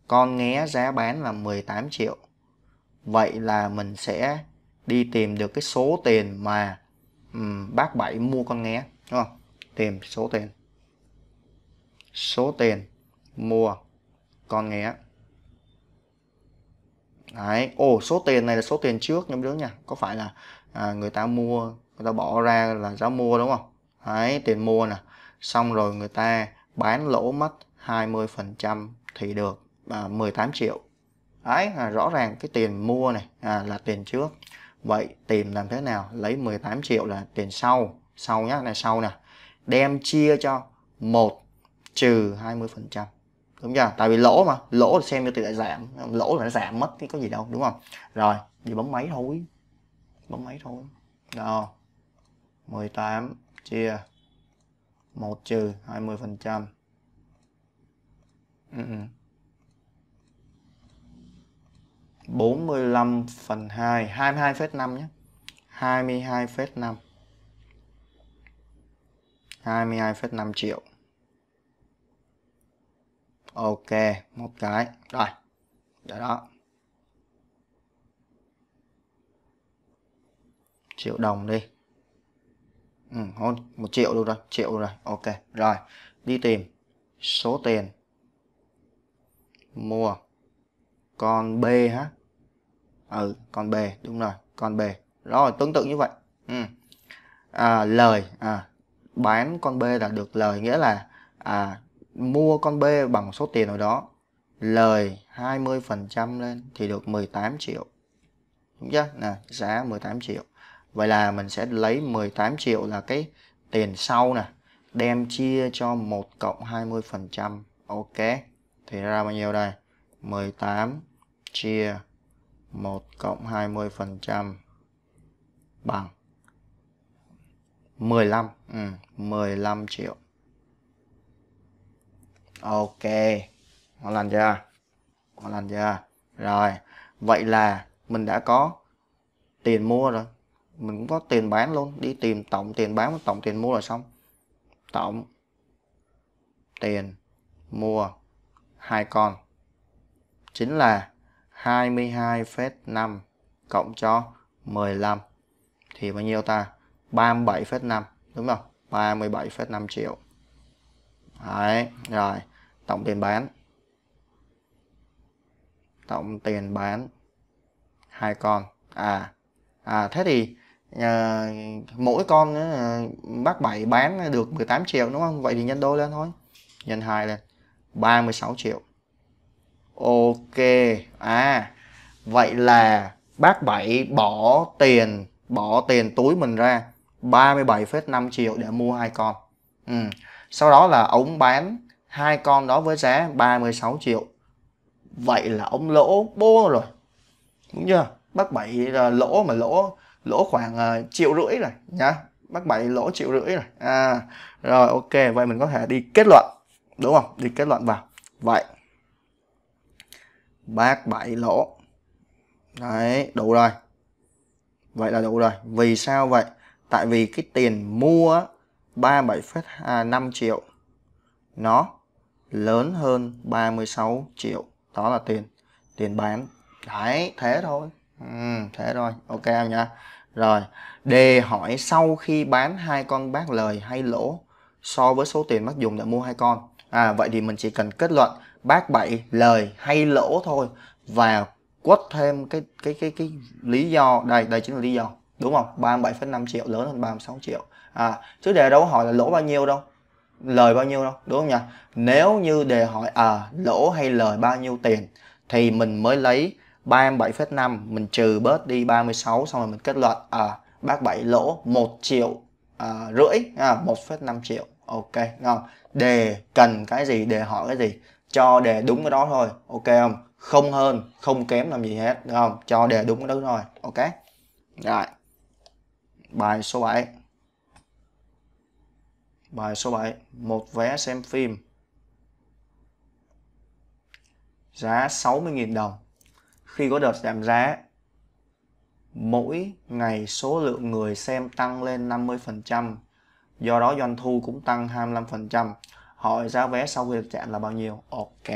con nghe giá bán là 18 triệu vậy là mình sẽ đi tìm được cái số tiền mà um, bác bảy mua con nghe đúng không tìm số tiền số tiền mua con nghe đấy ồ số tiền này là số tiền trước nhóm đứa nha có phải là à, người ta mua người ta bỏ ra là giá mua đúng không đấy tiền mua nè xong rồi người ta bán lỗ mất 20% thì được à, 18 triệu ấy à, rõ ràng cái tiền mua này à, là tiền trước vậy tìm làm thế nào lấy 18 triệu là tiền sau sau nhá này sau nè đem chia cho 1 trừ 20 phần trăm đúng chưa tại vì lỗ mà lỗ thì xem như tỷ lệ giảm lỗ là nó giảm mất thì có gì đâu đúng không rồi thì bấm máy thôi bấm máy thôi đó 18 chia 1 trừ 20 phần trăm ừ, ừ. 45 phần 2 22,5 nhé 22,5 22,5 triệu Ok một cái rồi đó đó triệu đồng đi ừ, hôn một triệu được rồi triệu rồi ok rồi đi tìm số tiền mua con b hả ừ con bề đúng rồi con bề rồi tương tự như vậy ừ. à, lời à, bán con b là được lời nghĩa là à, mua con b bằng số tiền nào đó lời 20% lên thì được 18 triệu đúng chưa nè giá 18 triệu vậy là mình sẽ lấy 18 triệu là cái tiền sau nè đem chia cho 1 cộng 20% ok thì ra bao nhiêu đây 18 chia 1 cộng 20% bằng 15 ừ, 15 triệu Ok Có lần chưa Có lần chưa Rồi Vậy là mình đã có tiền mua rồi Mình cũng có tiền bán luôn Đi tìm tổng tiền bán và tổng tiền mua là xong Tổng Tiền Mua hai con Chính là 22,5 cộng cho 15 thì bao nhiêu ta? 37,5 đúng không? 37,5 triệu. Đấy, rồi, tổng tiền bán. Tổng tiền bán hai con. À. À thế thì à, mỗi con à, bác bảy bán được 18 triệu đúng không? Vậy thì nhân đôi lên thôi. Nhân 2 lên 36 triệu. Ok. À, vậy là bác Bảy bỏ tiền, bỏ tiền túi mình ra 37,5 triệu để mua hai con. Ừ. Sau đó là ông bán hai con đó với giá 36 triệu. Vậy là ông lỗ bô rồi. Đúng chưa? Bác Bảy là lỗ mà lỗ lỗ khoảng uh, triệu rưỡi rồi nhá. Bác Bảy lỗ triệu rưỡi rồi. À, rồi ok, vậy mình có thể đi kết luận. Đúng không? Đi kết luận vào. Vậy bát bảy lỗ đấy đủ rồi vậy là đủ rồi vì sao vậy tại vì cái tiền mua 37,5 triệu nó lớn hơn 36 triệu đó là tiền tiền bán đấy thế thôi ừ, thế rồi ok em nha rồi đề hỏi sau khi bán hai con bác lời hay lỗ so với số tiền bác dùng để mua hai con à vậy thì mình chỉ cần kết luận bác bậy lời hay lỗ thôi và quất thêm cái cái cái cái lý do đây đây chính là lý do đúng không 37,5 triệu lớn hơn 36 triệu à chứ đề đâu có hỏi là lỗ bao nhiêu đâu lời bao nhiêu đâu đúng không nhỉ nếu như đề hỏi à lỗ hay lời bao nhiêu tiền thì mình mới lấy 37,5 mình trừ bớt đi 36 xong rồi mình kết luận à bác bảy lỗ 1 triệu à, rưỡi à, 1,5 triệu ok ngon đề cần cái gì đề hỏi cái gì cho đề đúng cái đó thôi ok không không hơn không kém làm gì hết đúng không cho đề đúng cái đó thôi ok rồi bài số 7 bài số 7 một vé xem phim giá 60.000 đồng khi có đợt giảm giá mỗi ngày số lượng người xem tăng lên 50% do đó doanh thu cũng tăng 25% hỏi giá vé sau khi chặn là bao nhiêu ok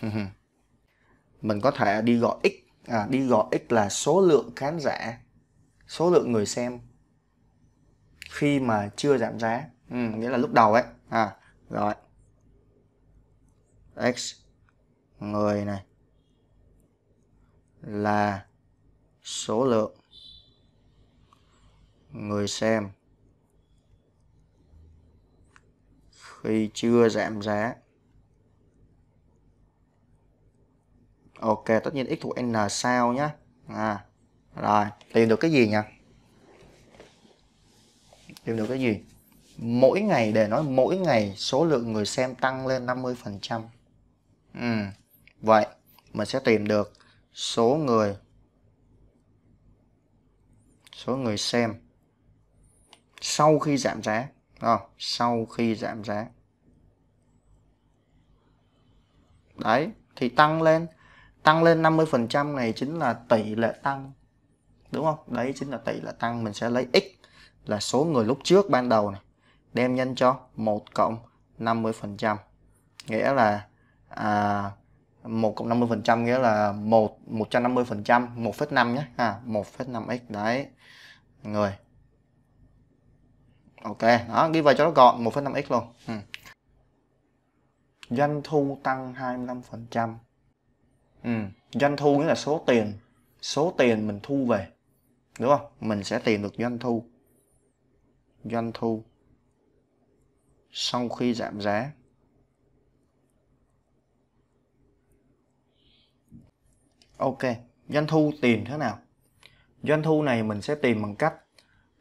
mình có thể đi gọi x à, đi gọi x là số lượng khán giả số lượng người xem khi mà chưa giảm giá ừ, nghĩa là lúc đầu ấy à rồi x người này là số lượng người xem khi chưa giảm giá ok tất nhiên x thuộc n sao nhá à rồi tìm được cái gì nhỉ tìm được cái gì mỗi ngày để nói mỗi ngày số lượng người xem tăng lên 50 phần trăm ừ. vậy mình sẽ tìm được số người số người xem sau khi giảm giá à, sau khi giảm giá đấy thì tăng lên tăng lên 50% này chính là tỷ lệ tăng đúng không đấy chính là tỷ lệ tăng mình sẽ lấy x là số người lúc trước ban đầu này đem nhân cho 1 cộng 50% nghĩa là à, 1 cộng 50% nghĩa là 1 150% 1,5 nhé à 1,5x đấy người ok đó ghi vào cho nó gọn 1,5x luôn ừ doanh thu tăng 25%. Ừ, doanh thu nghĩa là số tiền, số tiền mình thu về. Đúng không? Mình sẽ tìm được doanh thu. Doanh thu sau khi giảm giá. Ok, doanh thu tìm thế nào? Doanh thu này mình sẽ tìm bằng cách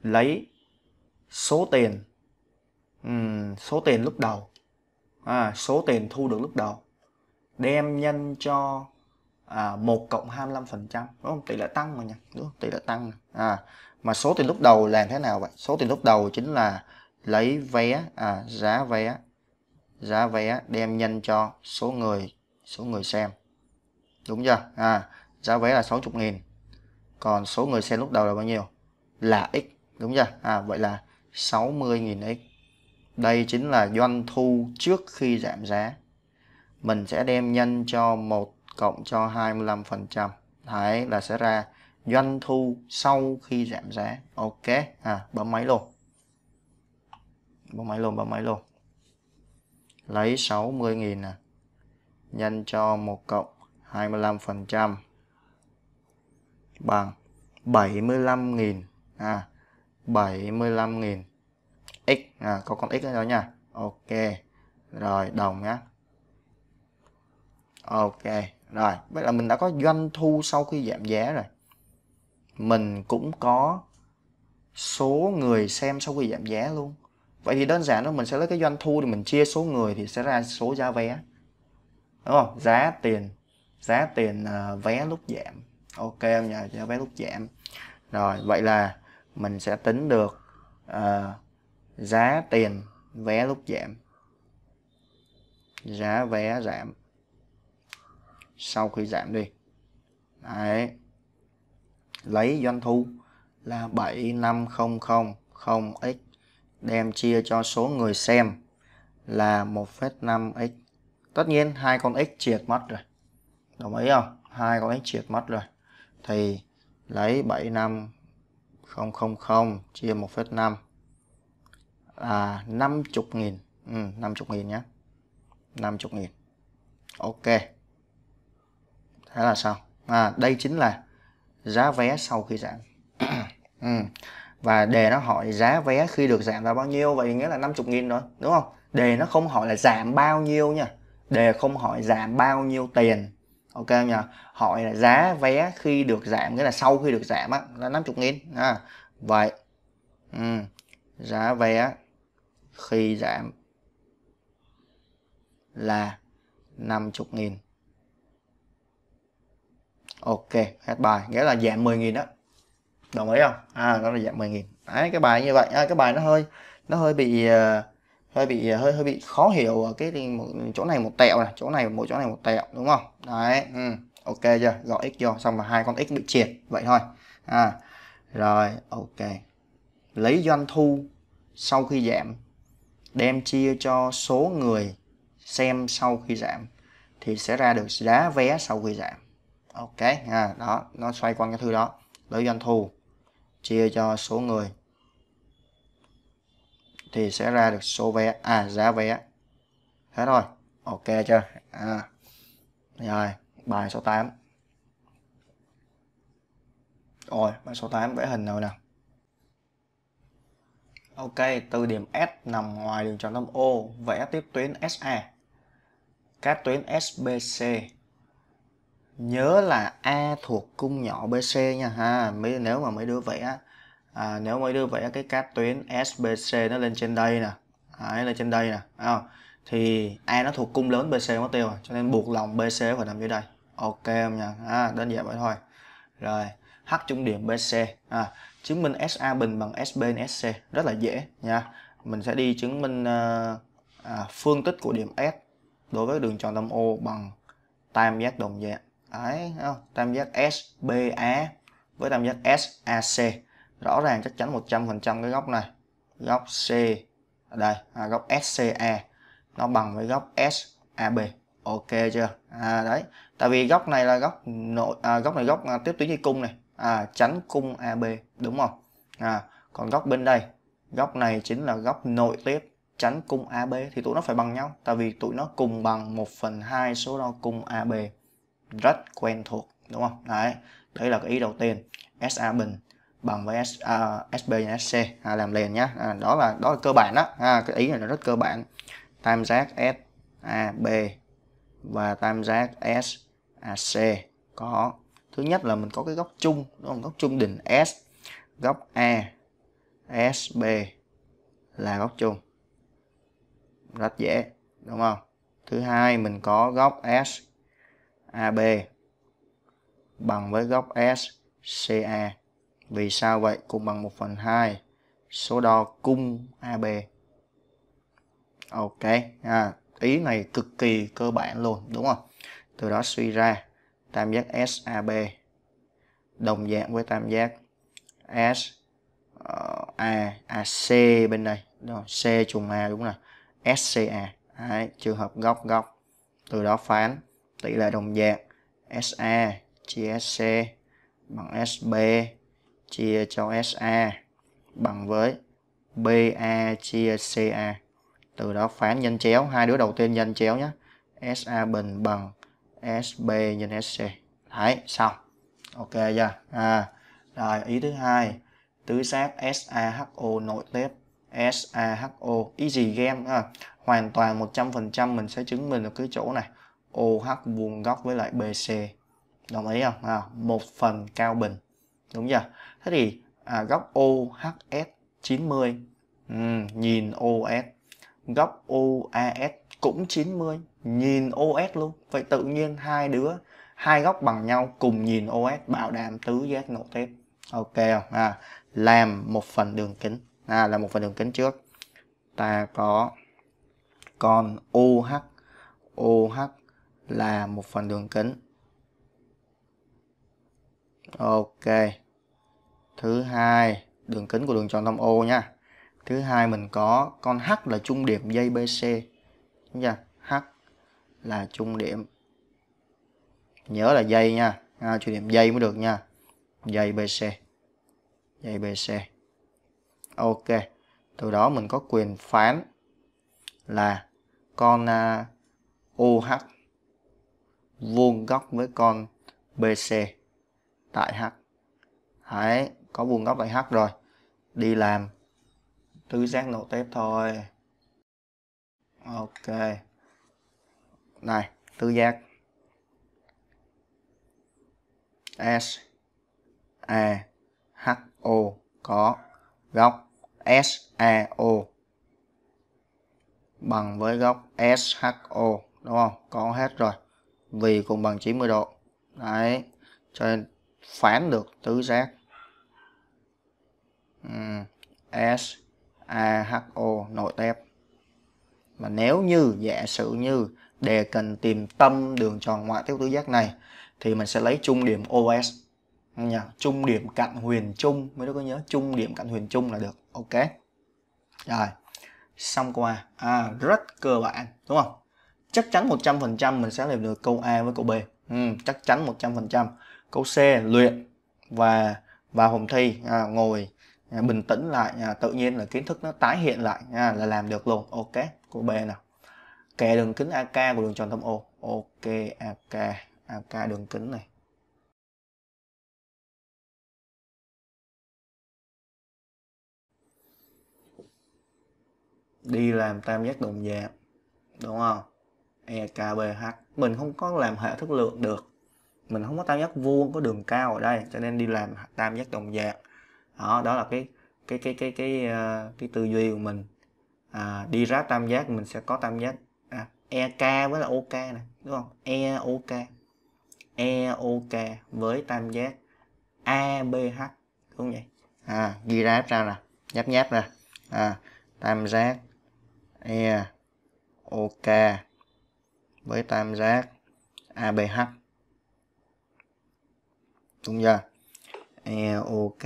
lấy số tiền um, số tiền lúc đầu à, số tiền thu được lúc đầu đem nhân cho à, 1 cộng 25 phần trăm đúng không tỷ lệ tăng mà nhỉ đúng không tỷ lệ tăng à mà số tiền lúc đầu làm thế nào vậy số tiền lúc đầu chính là lấy vé à, giá vé giá vé đem nhân cho số người số người xem đúng chưa à giá vé là 60.000 còn số người xem lúc đầu là bao nhiêu là x đúng chưa à vậy là 60.000 x đây chính là doanh thu trước khi giảm giá. Mình sẽ đem nhân cho 1 cộng cho 25%. Đấy là sẽ ra doanh thu sau khi giảm giá. Ok, à bấm máy luôn. Bấm máy luôn, bấm máy luôn. Lấy 60.000 nè. Nhân cho 1 cộng 25% bằng 75.000 à 75.000 x à, có con x đó nha ok rồi đồng nhá ok rồi vậy là mình đã có doanh thu sau khi giảm giá rồi mình cũng có số người xem sau khi giảm giá luôn vậy thì đơn giản là mình sẽ lấy cái doanh thu thì mình chia số người thì sẽ ra số giá vé đúng không giá tiền giá tiền uh, vé lúc giảm ok không nhờ giá vé lúc giảm rồi vậy là mình sẽ tính được uh, giá tiền vé lúc giảm giá vé giảm sau khi giảm đi Đấy. lấy doanh thu là 75000x đem chia cho số người xem là 1,5x tất nhiên hai con x triệt mất rồi đồng ý không hai con x triệt mất rồi thì lấy 75000 chia 1,5 à, 50 nghìn ừ, 50 nghìn nhé 50 nghìn ok thế là sao à, đây chính là giá vé sau khi giảm ừ. và đề nó hỏi giá vé khi được giảm là bao nhiêu vậy nghĩa là 50 nghìn nữa, đúng không đề nó không hỏi là giảm bao nhiêu nha đề không hỏi giảm bao nhiêu tiền ok không nhỉ hỏi là giá vé khi được giảm nghĩa là sau khi được giảm á là 50 nghìn à, vậy ừ. giá vé khi giảm là 50.000 Ok hết bài nghĩa là giảm 10.000 đó đồng ý không à đó là giảm 10.000 đấy cái bài như vậy à, cái bài nó hơi nó hơi bị ờ, hơi bị ờ, hơi hơi bị khó hiểu ở cái chỗ này một tẹo này chỗ này một chỗ này một tẹo đúng không đấy ừ. ok chưa gọi x vô xong là hai con x bị triệt vậy thôi à rồi ok lấy doanh thu sau khi giảm đem chia cho số người xem sau khi giảm thì sẽ ra được giá vé sau khi giảm ok à, đó nó xoay quanh cái thứ đó lấy doanh thu chia cho số người thì sẽ ra được số vé à giá vé thế thôi ok chưa à. rồi bài số 8 rồi bài số 8 vẽ hình nào nào Ok, từ điểm S nằm ngoài đường tròn tâm O, vẽ tiếp tuyến SA. Các tuyến SBC. Nhớ là A thuộc cung nhỏ BC nha ha. Mấy nếu mà mấy đứa vẽ à, nếu mấy đứa vẽ cái các tuyến SBC nó lên trên đây nè. Đấy, lên trên đây nè, à, thì A nó thuộc cung lớn BC mất tiêu rồi, cho nên buộc lòng BC phải nằm dưới đây. Ok không nha. À, đơn giản vậy thôi. Rồi, H trung điểm BC. À, chứng minh SA bình bằng SB bên SC rất là dễ nha mình sẽ đi chứng minh uh, à, phương tích của điểm S đối với đường tròn tâm O bằng tam giác đồng dạng đấy không? tam giác SBA với tam giác SAC rõ ràng chắc chắn 100% cái góc này góc C đây à, góc SCA nó bằng với góc SAB ok chưa à, đấy tại vì góc này là góc nội à, góc này góc à, tiếp tuyến dây cung này à, chắn cung AB đúng không à, còn góc bên đây góc này chính là góc nội tiếp chắn cung AB thì tụi nó phải bằng nhau tại vì tụi nó cùng bằng 1 phần 2 số đo cung AB rất quen thuộc đúng không đấy đấy là cái ý đầu tiên SA bình bằng với S, à, SB và SC à, làm liền nhé, à, đó là đó là cơ bản đó à, cái ý này là rất cơ bản tam giác SAB và tam giác SAC có thứ nhất là mình có cái góc chung đó là góc chung đỉnh S góc A SB là góc chung rất dễ đúng không thứ hai mình có góc S AB bằng với góc S CA vì sao vậy cũng bằng 1 phần 2 số đo cung AB ok à, ý này cực kỳ cơ bản luôn đúng không từ đó suy ra tam giác SAB đồng dạng với tam giác S uh, A AC bên đây rồi, C trùng A đúng rồi SCA Đấy, trường hợp góc góc từ đó phán tỷ lệ đồng dạng SA chia SC bằng SB chia cho SA bằng với BA chia CA từ đó phán nhân chéo hai đứa đầu tiên nhân chéo nhé SA bình bằng SB nhân sc đấy xong ok chưa à rồi ý thứ hai tứ giác SAHO nội tiếp SAHO easy game ha. À, hoàn toàn 100% mình sẽ chứng minh được cái chỗ này OH vuông góc với lại BC đồng ý không à, một phần cao bình đúng chưa thế thì à, góc OHS 90 ừ, nhìn OS góc OAS cũng 90 nhìn OS luôn vậy tự nhiên hai đứa hai góc bằng nhau cùng nhìn OS bảo đảm tứ giác nội tiếp ok không à làm một phần đường kính à là một phần đường kính trước ta có con OH OH là một phần đường kính ok thứ hai đường kính của đường tròn tâm o nha thứ hai mình có con h là trung điểm dây bc đúng chưa là trung điểm nhớ là dây nha à, trung điểm dây mới được nha dây bc dây bc ok từ đó mình có quyền phán là con uh, uh vuông góc với con bc tại h Đấy, có vuông góc tại h rồi đi làm tứ giác nội tiếp thôi ok này tứ giác S A e, H O có góc S A e, O bằng với góc S H O đúng không? Có hết rồi. Vì cùng bằng 90 độ. Đấy, cho nên phán được tứ giác. S A e, H O nội tép. Mà nếu như giả sử như đề cần tìm tâm đường tròn ngoại tiếp tứ giác này thì mình sẽ lấy trung điểm OS nha trung điểm cạnh huyền trung mấy đứa có nhớ trung điểm cạnh huyền trung là được ok rồi xong qua à, rất cơ bản đúng không chắc chắn 100% mình sẽ làm được câu A với câu B ừ, chắc chắn 100% câu C luyện và vào phòng thi à, ngồi à, bình tĩnh lại à, tự nhiên là kiến thức nó tái hiện lại à, là làm được luôn ok câu B nào kè đường kính AK của đường tròn tâm O. Ok AK, AK đường kính này. Đi làm tam giác đồng dạng, đúng không? EKBH. Mình không có làm hệ thức lượng được. Mình không có tam giác vuông có đường cao ở đây, cho nên đi làm tam giác đồng dạng. Đó, đó là cái cái cái cái cái cái, ờ, cái tư duy của mình. À, đi ra tam giác mình sẽ có tam giác EK với là OK nè đúng không EOK EOK với tam giác ABH đúng vậy à ghi ra ra nè nháp nháp ra à tam giác EOK với tam giác ABH đúng chưa EOK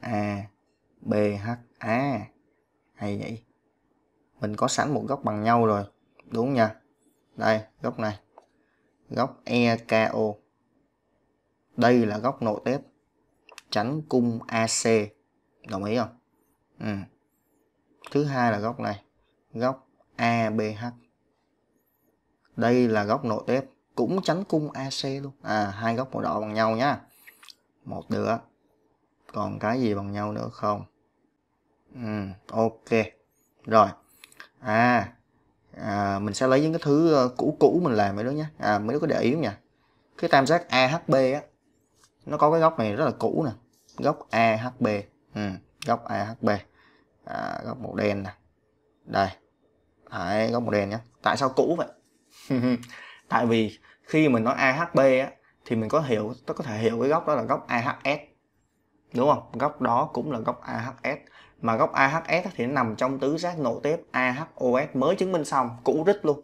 ABH a hay vậy mình có sẵn một góc bằng nhau rồi đúng nha đây góc này góc EKO đây là góc nội tiếp, tránh cung AC đồng ý không ừ. thứ hai là góc này góc ABH đây là góc nội tiếp cũng tránh cung AC luôn à hai góc màu đỏ bằng nhau nhá một nữa còn cái gì bằng nhau nữa không ừ, ok rồi à à, mình sẽ lấy những cái thứ ờ, cũ cũ mình làm vậy đó nhé à, mấy đứa có để ý không nhỉ cái tam giác AHB á nó có cái góc này rất là cũ nè góc AHB ừ, góc AHB à, góc màu đen nè đây Đấy, góc màu đen nhé tại sao cũ vậy tại vì khi mình nói AHB á thì mình có hiểu tôi có thể hiểu cái góc đó là góc AHS đúng không góc đó cũng là góc AHS mà góc AHS thì nó nằm trong tứ giác nội tiếp AHOS mới chứng minh xong cũ rít luôn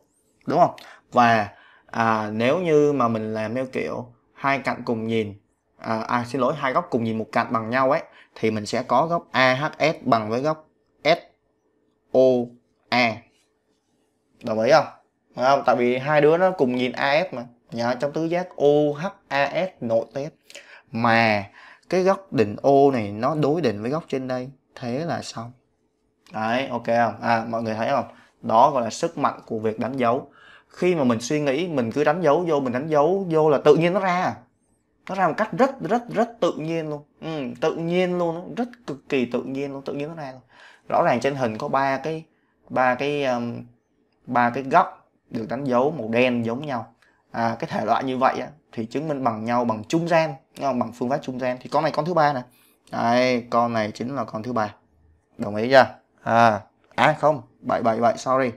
đúng không và à, nếu như mà mình làm theo kiểu hai cạnh cùng nhìn à, à xin lỗi hai góc cùng nhìn một cạnh bằng nhau ấy thì mình sẽ có góc AHS bằng với góc SOA đồng ý không Đúng không tại vì hai đứa nó cùng nhìn AF mà nhờ trong tứ giác OHAS nội tiếp mà cái góc đỉnh O này nó đối định với góc trên đây thế là xong đấy ok không à mọi người thấy không đó gọi là sức mạnh của việc đánh dấu khi mà mình suy nghĩ mình cứ đánh dấu vô mình đánh dấu vô là tự nhiên nó ra nó ra một cách rất rất rất tự nhiên luôn ừ, tự nhiên luôn rất cực kỳ tự nhiên luôn tự nhiên nó ra luôn rõ ràng trên hình có ba cái ba cái um, ba cái góc được đánh dấu màu đen giống nhau à, cái thể loại như vậy á, thì chứng minh bằng nhau bằng trung gian không? bằng phương pháp trung gian thì con này con thứ ba nè Đấy, con này chính là con thứ ba. Đồng ý chưa? À, à không, bảy bảy bảy sorry.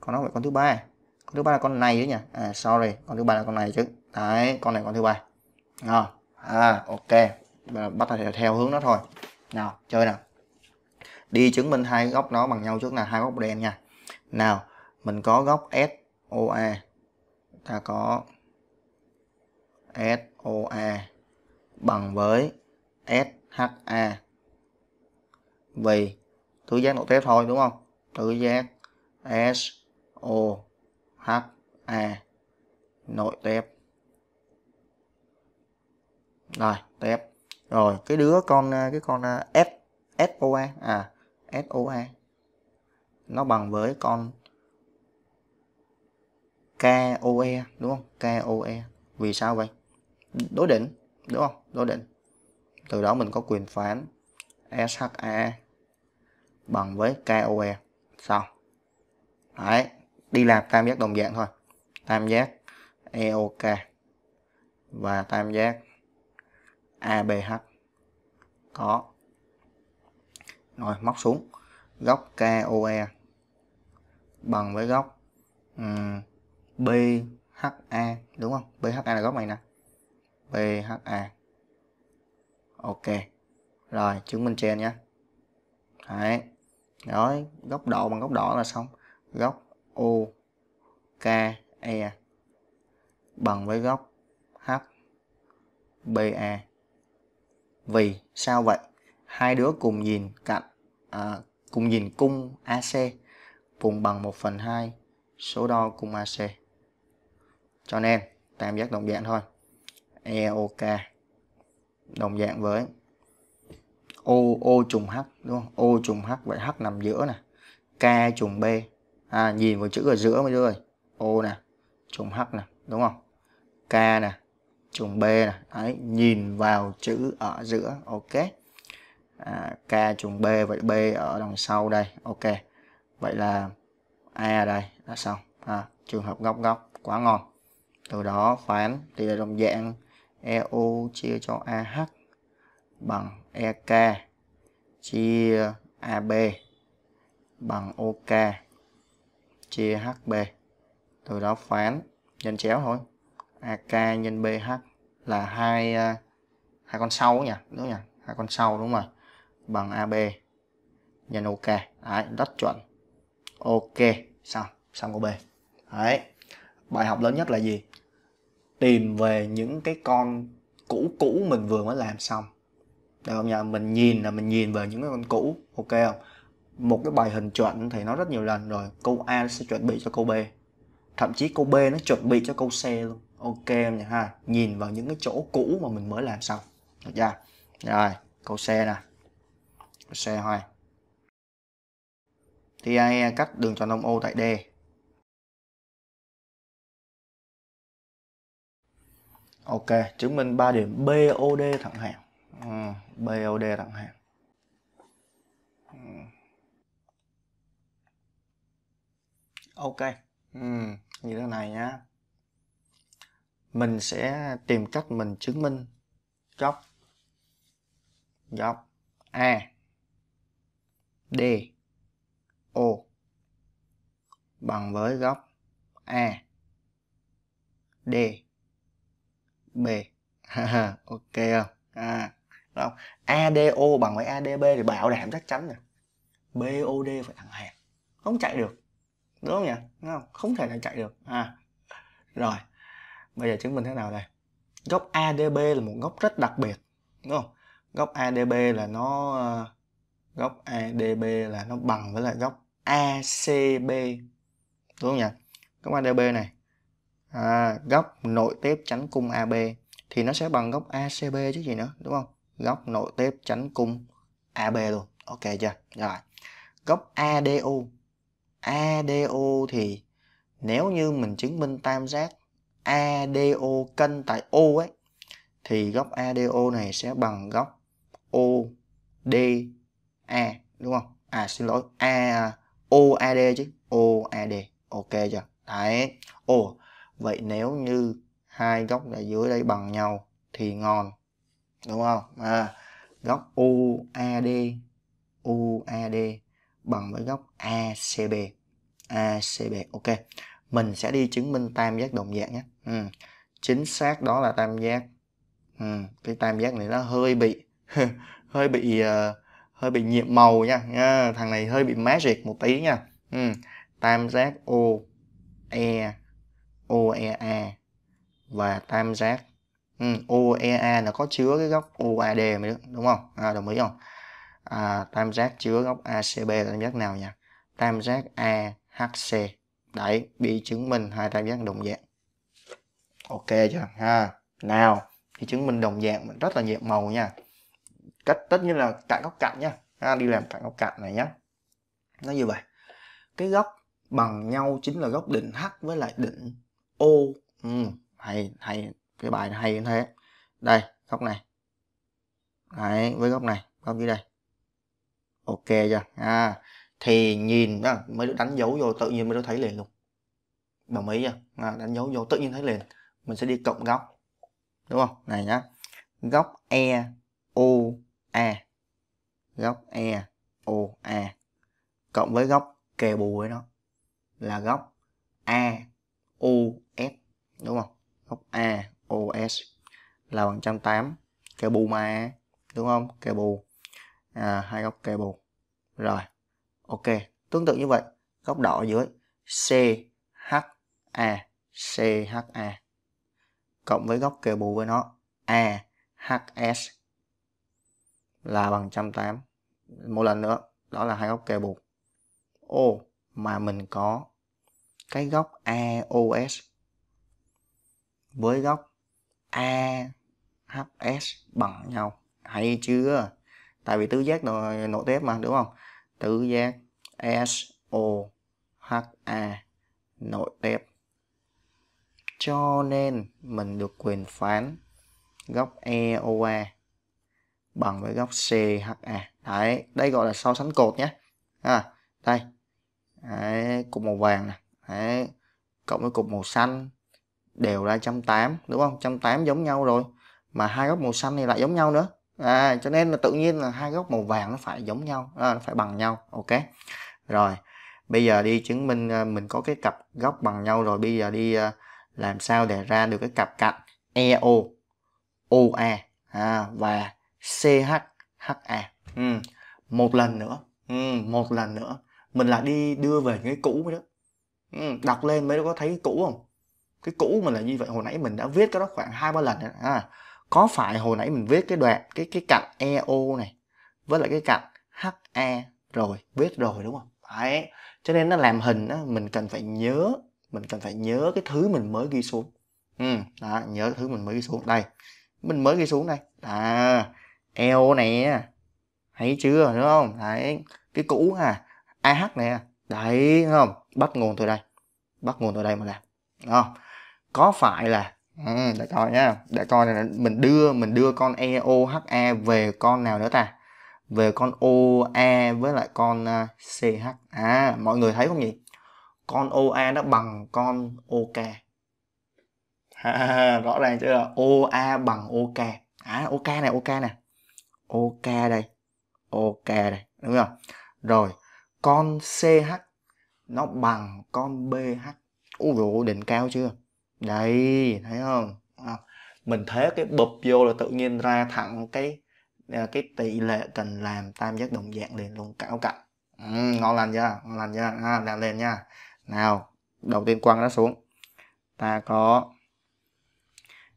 Con nó phải con thứ ba. Con thứ ba là con này chứ nhỉ? À sorry, con thứ ba là con này chứ. Đấy, con này con thứ ba. À, à ok. Bắt theo, theo hướng nó thôi. Nào, chơi nào. Đi chứng minh hai góc nó bằng nhau trước là hai góc đen nha. Nào, mình có góc SOA. Ta có SOA bằng với S HA vì tứ giác nội tiếp thôi đúng không tứ giác SOHA nội tiếp. rồi tiếp rồi cái đứa con à, cái con à, F SOA à SOA nó bằng với con KOE đúng không KOE vì sao vậy đối đỉnh đúng không đối đỉnh từ đó mình có quyền phán SHA bằng với KOE xong, Đấy, đi làm tam giác đồng dạng thôi tam giác EOK và tam giác ABH có rồi móc xuống góc KOE bằng với góc um, BHA đúng không BHA là góc này nè BHA ok rồi chứng minh trên nhé đấy rồi góc độ bằng góc đỏ là xong góc u k e bằng với góc h b a e. vì sao vậy hai đứa cùng nhìn cạnh à, cùng nhìn cung ac cùng bằng 1 phần 2 số đo cung AC. Cho nên tam giác đồng dạng thôi. EOK đồng dạng với O O trùng H đúng không? O trùng H vậy H nằm giữa nè. K trùng B. À nhìn vào chữ ở giữa mới rồi. O nè, trùng H nè, đúng không? K nè, trùng B nè. Đấy, nhìn vào chữ ở giữa. Ok. À, K trùng B vậy B ở đằng sau đây. Ok. Vậy là A đây là xong. À, trường hợp góc góc quá ngon. Từ đó phán tỷ lệ đồng dạng EU chia cho AH bằng EK chia AB bằng OK chia HB. Từ đó phán nhân chéo thôi. AK nhân BH là hai à, hai con sau nhỉ, đúng nhỉ? Hai con sau đúng không Bằng AB nhân OK. Đấy, rất chuẩn. Ok, xong, xong câu B. Đấy. Bài học lớn nhất là gì? tìm về những cái con cũ cũ mình vừa mới làm xong được không nhờ mình nhìn là mình nhìn về những cái con cũ ok không một cái bài hình chuẩn thì nó rất nhiều lần rồi câu a sẽ chuẩn bị cho câu b thậm chí câu b nó chuẩn bị cho câu c luôn ok em nhỉ ha nhìn vào những cái chỗ cũ mà mình mới làm xong được chưa rồi câu c nè câu c thì ai cắt đường tròn đông ô tại D Ok, chứng minh 3 điểm BOD thẳng hàng. Ừ, BOD thẳng hàng. Ừ. Ok. Ừ, như thế này nhá. Mình sẽ tìm cách mình chứng minh góc góc A D O bằng với góc A D B ok không à đúng không ADO bằng với ADB thì bảo đảm chắc chắn rồi BOD phải thẳng hàng không chạy được đúng không nhỉ không không thể là chạy được à rồi bây giờ chứng minh thế nào đây góc ADB là một góc rất đặc biệt đúng không góc ADB là nó ờ, góc ADB là nó bằng với lại góc ACB đúng không nhỉ góc ADB này à, góc nội tiếp chánh cung AB thì nó sẽ bằng góc ACB chứ gì nữa đúng không góc nội tiếp chánh cung AB luôn ok chưa rồi góc ADU ADU thì nếu như mình chứng minh tam giác ADO cân tại O ấy thì góc ADO này sẽ bằng góc ODA đúng không? À xin lỗi, A OAD chứ, OAD. Ok chưa? Đấy. Ồ, vậy nếu như hai góc ở dưới đây bằng nhau thì ngon đúng không à, góc UAD UAD bằng với góc ACB ACB ok mình sẽ đi chứng minh tam giác đồng dạng nhé ừ. chính xác đó là tam giác ừ. cái tam giác này nó hơi bị hơi bị uh, hơi bị nhiệm màu nha nha thằng này hơi bị magic một tí nha ừ. tam giác O E OEA và tam giác ừ, OEA là có chứa cái góc OAD mà đúng không à, đồng ý không à, tam giác chứa góc ACB là tam giác nào nhỉ tam giác AHC đấy bị chứng minh hai tam giác đồng dạng ok chưa ha nào thì chứng minh đồng dạng rất là nhiều màu nha cách tất nhiên là cạnh góc cạnh nha ha, đi làm cạnh góc cạnh này nhé nó như vậy cái góc bằng nhau chính là góc đỉnh h với lại đỉnh O ừ, hay hay cái bài này hay như thế đây góc này đấy với góc này góc dưới đây ok chưa à thì nhìn đó mới được đánh dấu vô tự nhiên mới được thấy liền luôn đồng ý chưa à, đánh dấu vô tự nhiên thấy liền mình sẽ đi cộng góc đúng không này nhá góc e o a góc e o a cộng với góc kề bù với nó là góc a u đúng không góc A OS là bằng 180 kề bù mà đúng không kề bù à, hai góc kề bù rồi ok tương tự như vậy góc đỏ ở dưới CHA CHA cộng với góc kề bù với nó AHS là bằng 180 một lần nữa đó là hai góc kề bù ô mà mình có cái góc AOS với góc AHS bằng nhau. Hay chưa? Tại vì tứ giác nội, nội tiếp mà đúng không? Tứ giác SOHA nội tiếp. Cho nên mình được quyền phán góc EOA bằng với góc CHA. Đấy, đây gọi là so sánh cột nhé. À, đây. Đấy, cục màu vàng này. Đấy, cộng với cục màu xanh đều ra 180 đúng không 180 giống nhau rồi mà hai góc màu xanh này lại giống nhau nữa à, cho nên là tự nhiên là hai góc màu vàng nó phải giống nhau à, nó phải bằng nhau ok rồi bây giờ đi chứng minh à, mình có cái cặp góc bằng nhau rồi bây giờ đi à, làm sao để ra được cái cặp cạnh EO OA à, và CHHA ừ. một lần nữa ừ, một lần nữa mình là đi đưa về cái cũ mới đó ừ, đọc lên mới có thấy cũ không cái cũ mình là như vậy hồi nãy mình đã viết cái đó khoảng hai ba lần rồi à, có phải hồi nãy mình viết cái đoạn cái cái cạnh EO này với lại cái cạnh ha e rồi viết rồi đúng không đấy cho nên nó làm hình á, mình cần phải nhớ mình cần phải nhớ cái thứ mình mới ghi xuống ừ, đó, nhớ cái thứ mình mới ghi xuống đây mình mới ghi xuống đây à EO này thấy chưa đúng không đấy cái cũ à AH này đấy đúng không bắt nguồn từ đây bắt nguồn từ đây mà làm đúng không có phải là ừ, để coi nhá để coi này mình đưa mình đưa con EOHA về con nào nữa ta về con OA với lại con à, CH à mọi người thấy không nhỉ con OA nó bằng con OK à, rõ ràng chưa OA bằng OK à OK này OK nè OK đây OK đây đúng không rồi con CH nó bằng con BH ôi dồi đỉnh cao chưa đây thấy không? À, mình thế cái bụp vô là tự nhiên ra thẳng cái à, cái tỷ lệ cần làm tam giác đồng dạng liền luôn cảo cạnh. Ừ, ngon lành chưa? Ngon lành chưa? À, làm liền nha. Nào, đầu tiên quăng nó xuống. Ta có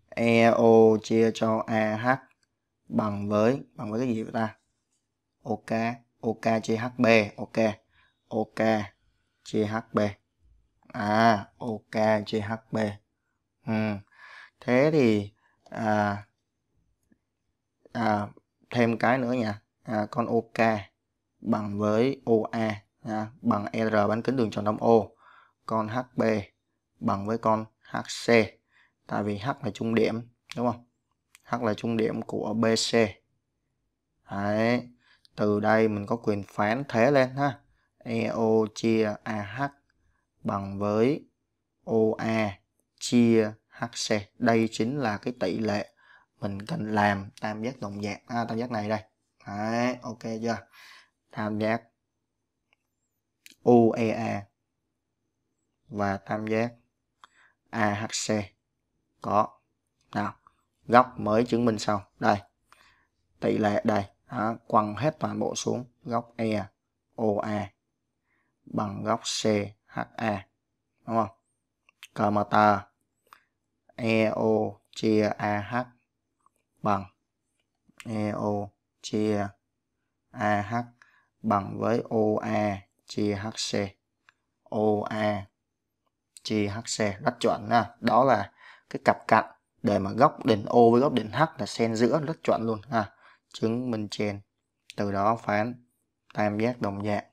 EO chia cho AH bằng với bằng với cái gì vậy ta? OK, OK chia HB, OK. OK chia HB. À, OK chia HB Ừ. thế thì à, à, thêm cái nữa nha à, con OK bằng với OA à, bằng R bán kính đường tròn đông O con HB bằng với con HC tại vì H là trung điểm đúng không H là trung điểm của BC Đấy. từ đây mình có quyền phán thế lên ha EO chia AH bằng với OA chia HC. Đây chính là cái tỷ lệ mình cần làm tam giác đồng dạng. À, tam giác này đây. Đấy, ok chưa? Tam giác UEA và tam giác AHC. Có. Nào, góc mới chứng minh sau. Đây. Tỷ lệ đây. Đó, quăng hết toàn bộ xuống. Góc E, OA bằng góc CHA. Đúng không? Cờ mờ tờ EO chia AH bằng EO chia AH bằng với OA chia HC. OA chia HC rất chuẩn nha. Đó là cái cặp cạnh để mà góc đỉnh O với góc đỉnh H là xen giữa rất chuẩn luôn ha. Chứng minh trên. Từ đó phán tam giác đồng dạng.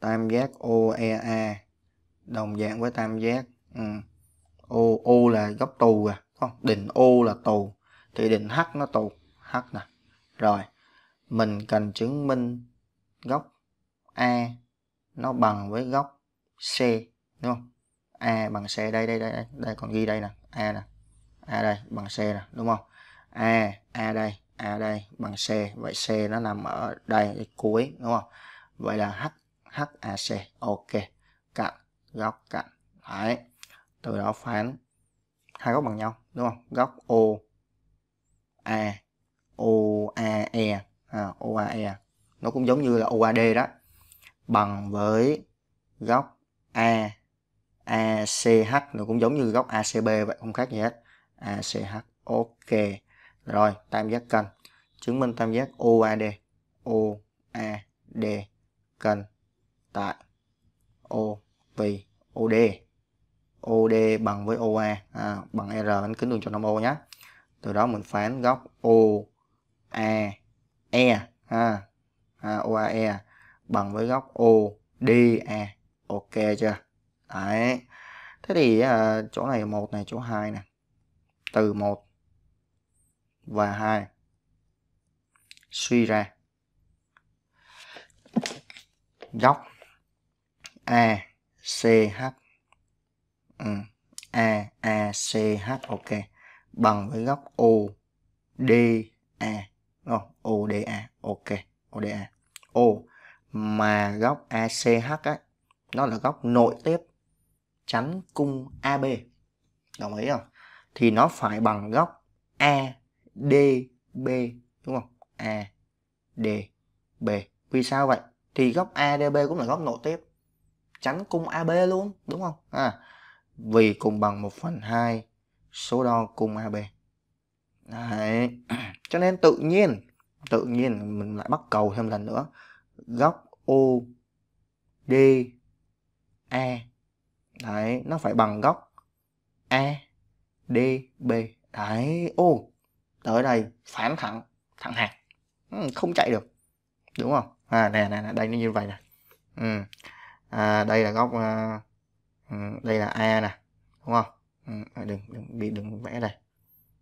Tam giác OEA đồng dạng với tam giác ừ. O ô là góc tù à không định ô là tù thì định h nó tù h nè rồi mình cần chứng minh góc a nó bằng với góc c đúng không a bằng c đây đây đây đây, đây còn ghi đây nè a nè a đây bằng c nè đúng không a a đây a đây bằng c vậy c nó nằm ở đây cuối đúng không vậy là h h a c ok cạnh góc cạnh đấy từ đó phán hai góc bằng nhau đúng không góc O A o a OAE à, e nó cũng giống như là o a d đó bằng với góc A a c h nó cũng giống như góc a c b vậy không khác gì hết a c h ok rồi tam giác cân chứng minh tam giác o o a d a d cân tại O vì OD OD bằng với OA à, bằng R bán kính đường tròn 5 ô nhé từ đó mình phán góc OAE à, à, OAE bằng với góc ODA e. ok chưa đấy thế thì à, chỗ này một này chỗ hai nè từ một và hai suy ra góc A CH ừ. A A C H ok bằng với góc O D A đúng O D A ok O D A O mà góc ACH ấy nó là góc nội tiếp chắn cung AB đồng ý không? Thì nó phải bằng góc A D B đúng không? A D B vì sao vậy? Thì góc A D B cũng là góc nội tiếp chắn cung AB luôn đúng không à, vì cùng bằng 1 phần 2 số đo cung AB Đấy. cho nên tự nhiên tự nhiên mình lại bắt cầu thêm lần nữa góc OD E đấy nó phải bằng góc A e, D B đấy ô tới đây phản thẳng thẳng hàng, ừ, không chạy được đúng không à nè nè nè đây nó như vậy nè ừ à, đây là góc à, ừ, đây là a nè đúng không ừ, à, đừng đừng bị đừng vẽ đây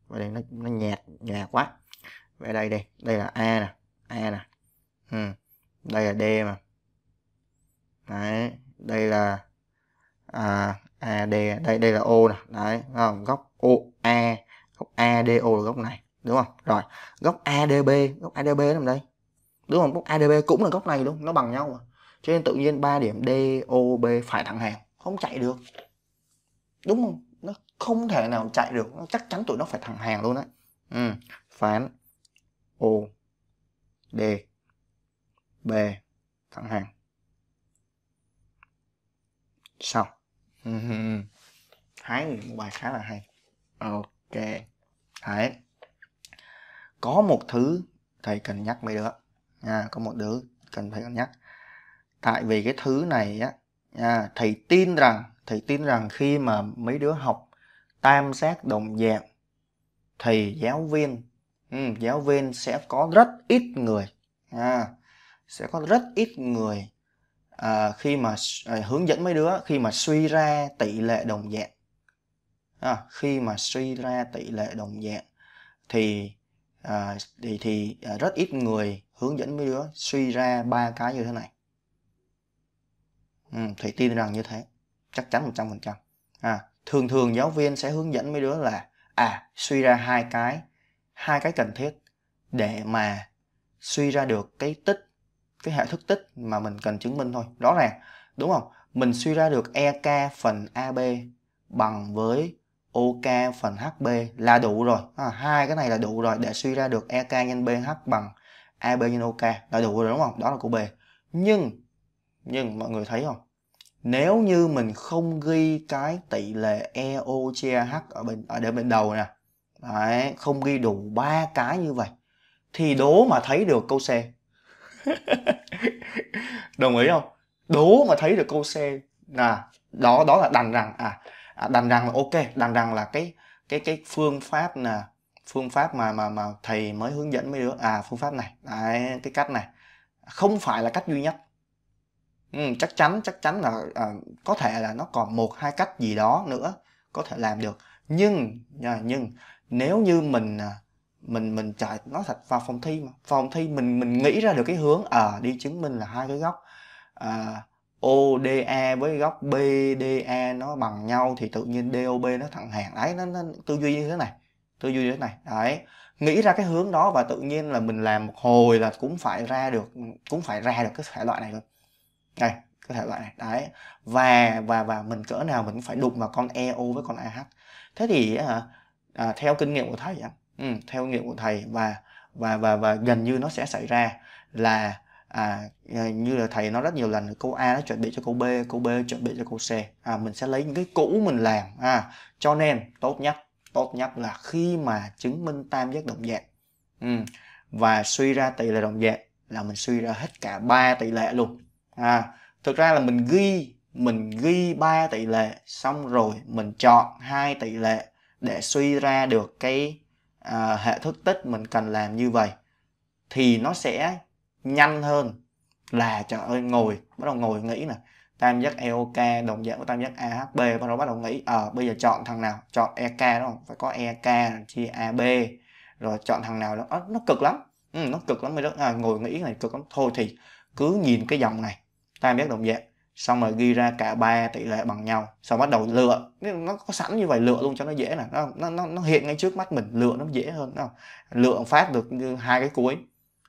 và đây nó nó nhạt nhạt quá vẽ đây đi đây là a nè a nè ừ. đây là d mà đấy đây là à, a d đây đây là o nè đấy không góc o a góc a d o là góc này đúng không rồi góc adb góc adb nằm đây đúng không góc adb cũng là góc này luôn nó bằng nhau mà cho nên tự nhiên ba điểm D O B phải thẳng hàng không chạy được đúng không nó không thể nào chạy được nó chắc chắn tụi nó phải thẳng hàng luôn đấy ừ. phán O D B thẳng hàng xong hái một bài khá là hay ok đấy có một thứ thầy cần nhắc mấy đứa à, có một đứa cần thầy cần nhắc tại vì cái thứ này á à, thầy tin rằng thầy tin rằng khi mà mấy đứa học tam giác đồng dạng thì giáo viên ừ, giáo viên sẽ có rất ít người à, sẽ có rất ít người à, khi mà à, hướng dẫn mấy đứa khi mà suy ra tỷ lệ đồng dạng à, khi mà suy ra tỷ lệ đồng dạng thì à, thì thì à, rất ít người hướng dẫn mấy đứa suy ra ba cái như thế này Ừ, thì tin rằng như thế chắc chắn một trăm phần trăm à thường thường giáo viên sẽ hướng dẫn mấy đứa là à suy ra hai cái hai cái cần thiết để mà suy ra được cái tích cái hệ thức tích mà mình cần chứng minh thôi rõ ràng đúng không mình suy ra được ek phần ab bằng với ok phần hb là đủ rồi à, hai cái này là đủ rồi để suy ra được ek nhân bh bằng ab nhân ok là đủ rồi đúng không đó là của b nhưng nhưng mọi người thấy không nếu như mình không ghi cái tỷ lệ EOCH ở bên ở để bên đầu nè Đấy, không ghi đủ ba cái như vậy thì đố mà thấy được câu C đồng ý không đố mà thấy được câu C là đó đó là đành rằng à, à đành rằng là ok đành rằng là cái cái cái phương pháp là phương pháp mà mà mà thầy mới hướng dẫn mấy đứa à phương pháp này Đấy, cái cách này không phải là cách duy nhất Ừ, chắc chắn chắc chắn là à, có thể là nó còn một hai cách gì đó nữa có thể làm được nhưng à, nhưng nếu như mình à, mình mình chạy nó thật vào phòng thi mà phòng thi mình mình nghĩ ra được cái hướng à đi chứng minh là hai cái góc à, ODE với góc BDE nó bằng nhau thì tự nhiên DOB nó thẳng hàng đấy nó, nó tư duy như thế này tư duy như thế này đấy nghĩ ra cái hướng đó và tự nhiên là mình làm một hồi là cũng phải ra được cũng phải ra được cái thể loại này rồi này cái thể loại này đấy và và và mình cỡ nào mình phải đụng vào con EO với con AH thế thì à, à, theo kinh nghiệm của thầy ừ, theo kinh nghiệm của thầy và và và và gần như nó sẽ xảy ra là à, ờ, như là thầy nói rất nhiều lần câu A nó chuẩn bị cho câu B câu B chuẩn bị cho câu C à, mình sẽ lấy những cái cũ mình làm à, cho nên tốt nhất tốt nhất là khi mà chứng minh tam giác đồng dạng ừ, và suy ra tỷ lệ đồng dạng là mình suy ra hết cả ba tỷ lệ luôn à thực ra là mình ghi mình ghi ba tỷ lệ xong rồi mình chọn hai tỷ lệ để suy ra được cái à, hệ thức tích mình cần làm như vậy thì nó sẽ nhanh hơn là trời ơi ngồi bắt đầu ngồi nghĩ nè tam giác EOK đồng dạng của tam giác AHB bắt đầu bắt đầu nghĩ ờ à, bây giờ chọn thằng nào chọn EK đúng không phải có EK chia AB rồi chọn thằng nào đó nó, ờ, nó cực lắm ừ, nó cực lắm mới đó à, ngồi nghĩ này cực lắm thôi thì cứ nhìn cái dòng này tam giác đồng dạng xong rồi ghi ra cả ba tỷ lệ bằng nhau xong bắt đầu lựa nó có sẵn như vậy lựa luôn cho nó dễ nè nó, nó nó nó hiện ngay trước mắt mình lựa nó dễ hơn không? lựa phát được hai cái cuối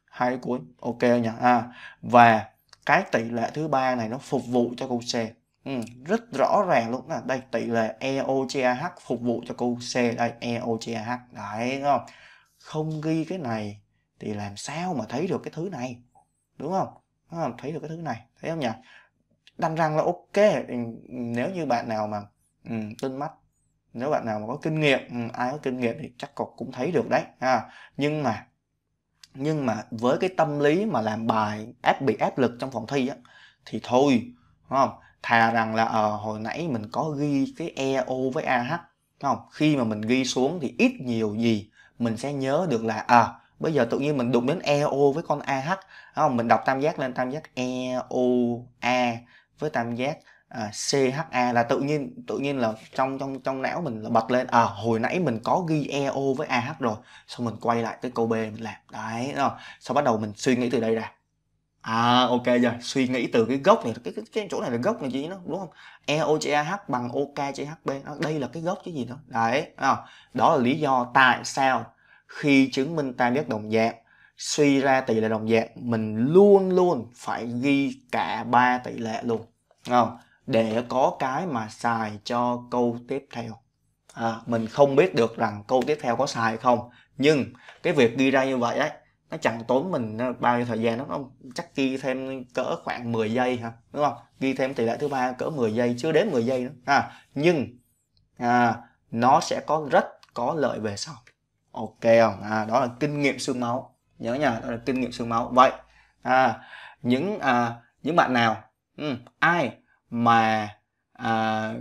hai cái cuối ok nha à, và cái tỷ lệ thứ ba này nó phục vụ cho câu C ừ, rất rõ ràng luôn là đây tỷ lệ EOCAH phục vụ cho câu C đây EOCAH đấy không không ghi cái này thì làm sao mà thấy được cái thứ này đúng không à, thấy được cái thứ này thấy không nhỉ đâm răng là ok ừ, nếu như bạn nào mà ừ, tinh mắt nếu bạn nào mà có kinh nghiệm ừ, ai có kinh nghiệm thì chắc cọc cũng thấy được đấy à, nhưng mà nhưng mà với cái tâm lý mà làm bài ép bị áp lực trong phòng thi á thì thôi đúng không thà rằng là à, hồi nãy mình có ghi cái EO với AH đúng không khi mà mình ghi xuống thì ít nhiều gì mình sẽ nhớ được là à bây giờ tự nhiên mình đụng đến EO với con AH đúng không mình đọc tam giác lên tam giác EOA với tam giác à, CHA là tự nhiên tự nhiên là trong trong trong não mình là bật lên à hồi nãy mình có ghi EO với AH rồi xong mình quay lại tới câu B mình làm đấy đúng không xong bắt đầu mình suy nghĩ từ đây ra à ok giờ suy nghĩ từ cái gốc này cái cái, cái chỗ này là gốc là gì nó đúng không EO chia AH bằng OK chia HB đó, đây là cái gốc chứ gì đó đấy à, đó là lý do tại sao khi chứng minh tam giác đồng dạng suy ra tỷ lệ đồng dạng mình luôn luôn phải ghi cả ba tỷ lệ luôn không để có cái mà xài cho câu tiếp theo à, mình không biết được rằng câu tiếp theo có xài không nhưng cái việc ghi ra như vậy ấy nó chẳng tốn mình ờ, bao nhiêu thời gian đó, nó chắc ghi thêm cỡ khoảng 10 giây hả đúng không ghi thêm tỷ lệ thứ ba cỡ 10 giây chưa đến 10 giây nữa à, nhưng à, nó sẽ có rất có lợi về sau ok không à, đó là kinh nghiệm xương máu nhớ nha đó là kinh nghiệm xương máu vậy à, những à, những bạn nào ừ, ai mà à,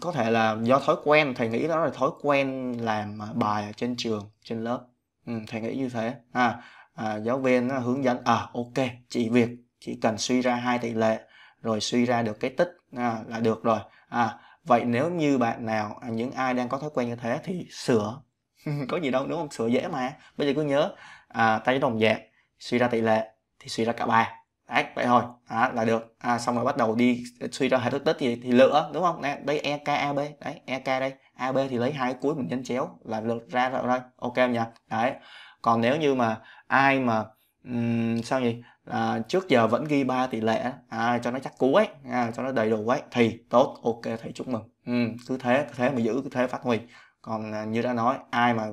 có thể là do thói quen thầy nghĩ đó là thói quen làm à, bài ở trên trường trên lớp ừ, thầy nghĩ như thế à, à, giáo viên nó hướng dẫn à ok chỉ việc chỉ cần suy ra hai tỷ lệ rồi suy ra được cái tích à, là được rồi à, vậy nếu như bạn nào à, những ai đang có thói quen như thế thì sửa có gì đâu đúng không sửa dễ mà bây giờ cứ nhớ à, ta với đồng dạng suy ra tỷ lệ thì suy ra cả ba đấy vậy thôi đó, là được à, xong rồi bắt đầu đi suy ra hệ thức tích thì, thì lửa đúng không e đấy, e đây ek ab đấy ek đây ab thì lấy hai cuối mình nhân chéo là lượt ra rồi đây ok không nhỉ đấy còn nếu như mà ai mà um, sao gì à, trước giờ vẫn ghi ba tỷ lệ à, cho nó chắc cuối à, cho nó đầy đủ ấy thì tốt ok thầy chúc mừng ừ, cứ thế cứ thế mà giữ cứ thế phát huy còn à, như đã nói ai mà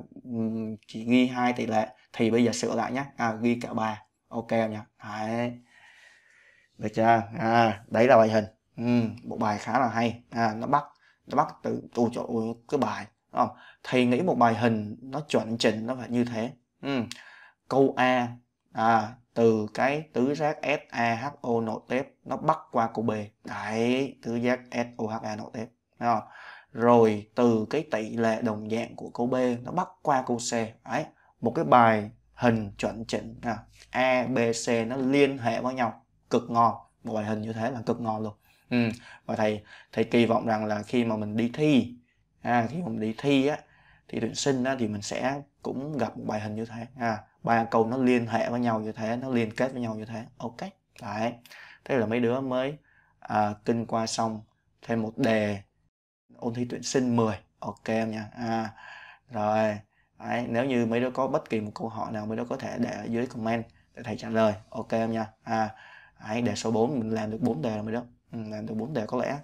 chỉ ghi hai tỷ lệ thì bây giờ sửa lại nhé à, ghi cả ba ok không nhỉ đấy được chưa à, đấy là bài hình ừ, một bài khá là hay à, nó bắt nó bắt từ tù chỗ cái bài đúng không? thầy nghĩ một bài hình nó chuẩn chỉnh nó phải như thế ừ. câu a à, từ cái tứ giác SAHO nội tép nó bắt qua câu B đấy tứ giác SOHA nội tép đúng không? rồi từ cái tỷ lệ đồng dạng của câu B nó bắt qua câu C đấy một cái bài hình chuẩn chỉnh à, A B C nó liên hệ với nhau cực ngon một bài hình như thế là cực ngon luôn ừ. và thầy thầy kỳ vọng rằng là khi mà mình đi thi à, khi mà mình đi thi á thì tuyển sinh á, thì mình sẽ cũng gặp một bài hình như thế à, ba câu nó liên hệ với nhau như thế nó liên kết với nhau như thế ok đấy thế là mấy đứa mới à, kinh qua xong thêm một đề ôn thi tuyển sinh 10 ok em nha à, rồi Đấy, nếu như mấy đứa có bất kỳ một câu hỏi nào mấy đứa có thể để ở dưới comment để thầy trả lời ok em nha à Đấy, đề số 4 mình làm được 4 đề rồi mấy đứa ừ, làm được 4 đề có lẽ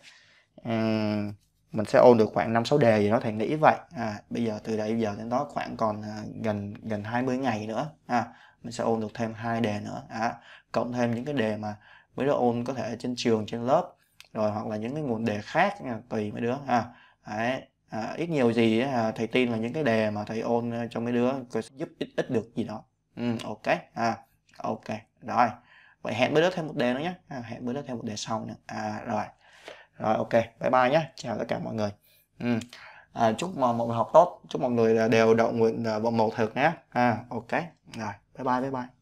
uhm, mình sẽ ôn được khoảng 5 6 đề gì đó thầy nghĩ vậy à bây giờ từ đây giờ đến đó khoảng còn à, gần gần 20 ngày nữa à mình sẽ ôn được thêm hai đề nữa à cộng thêm những cái đề mà mấy đứa ôn có thể trên trường trên lớp rồi hoặc là những cái nguồn đề khác à, tùy mấy đứa ha Đấy. À, ít nhiều gì à, thầy tin là những cái đề mà thầy ôn à, cho mấy đứa giúp ít ít được gì đó ừ, ok à, ok rồi vậy hẹn mấy đứa thêm một đề nữa nhé à, hẹn mấy đứa thêm một đề sau nữa à rồi rồi ok bye bye nhé chào tất cả mọi người ừ. à, chúc mọi người học tốt chúc mọi người à, đều đậu nguyện bộ một thực nhé à ok rồi bye bye bye bye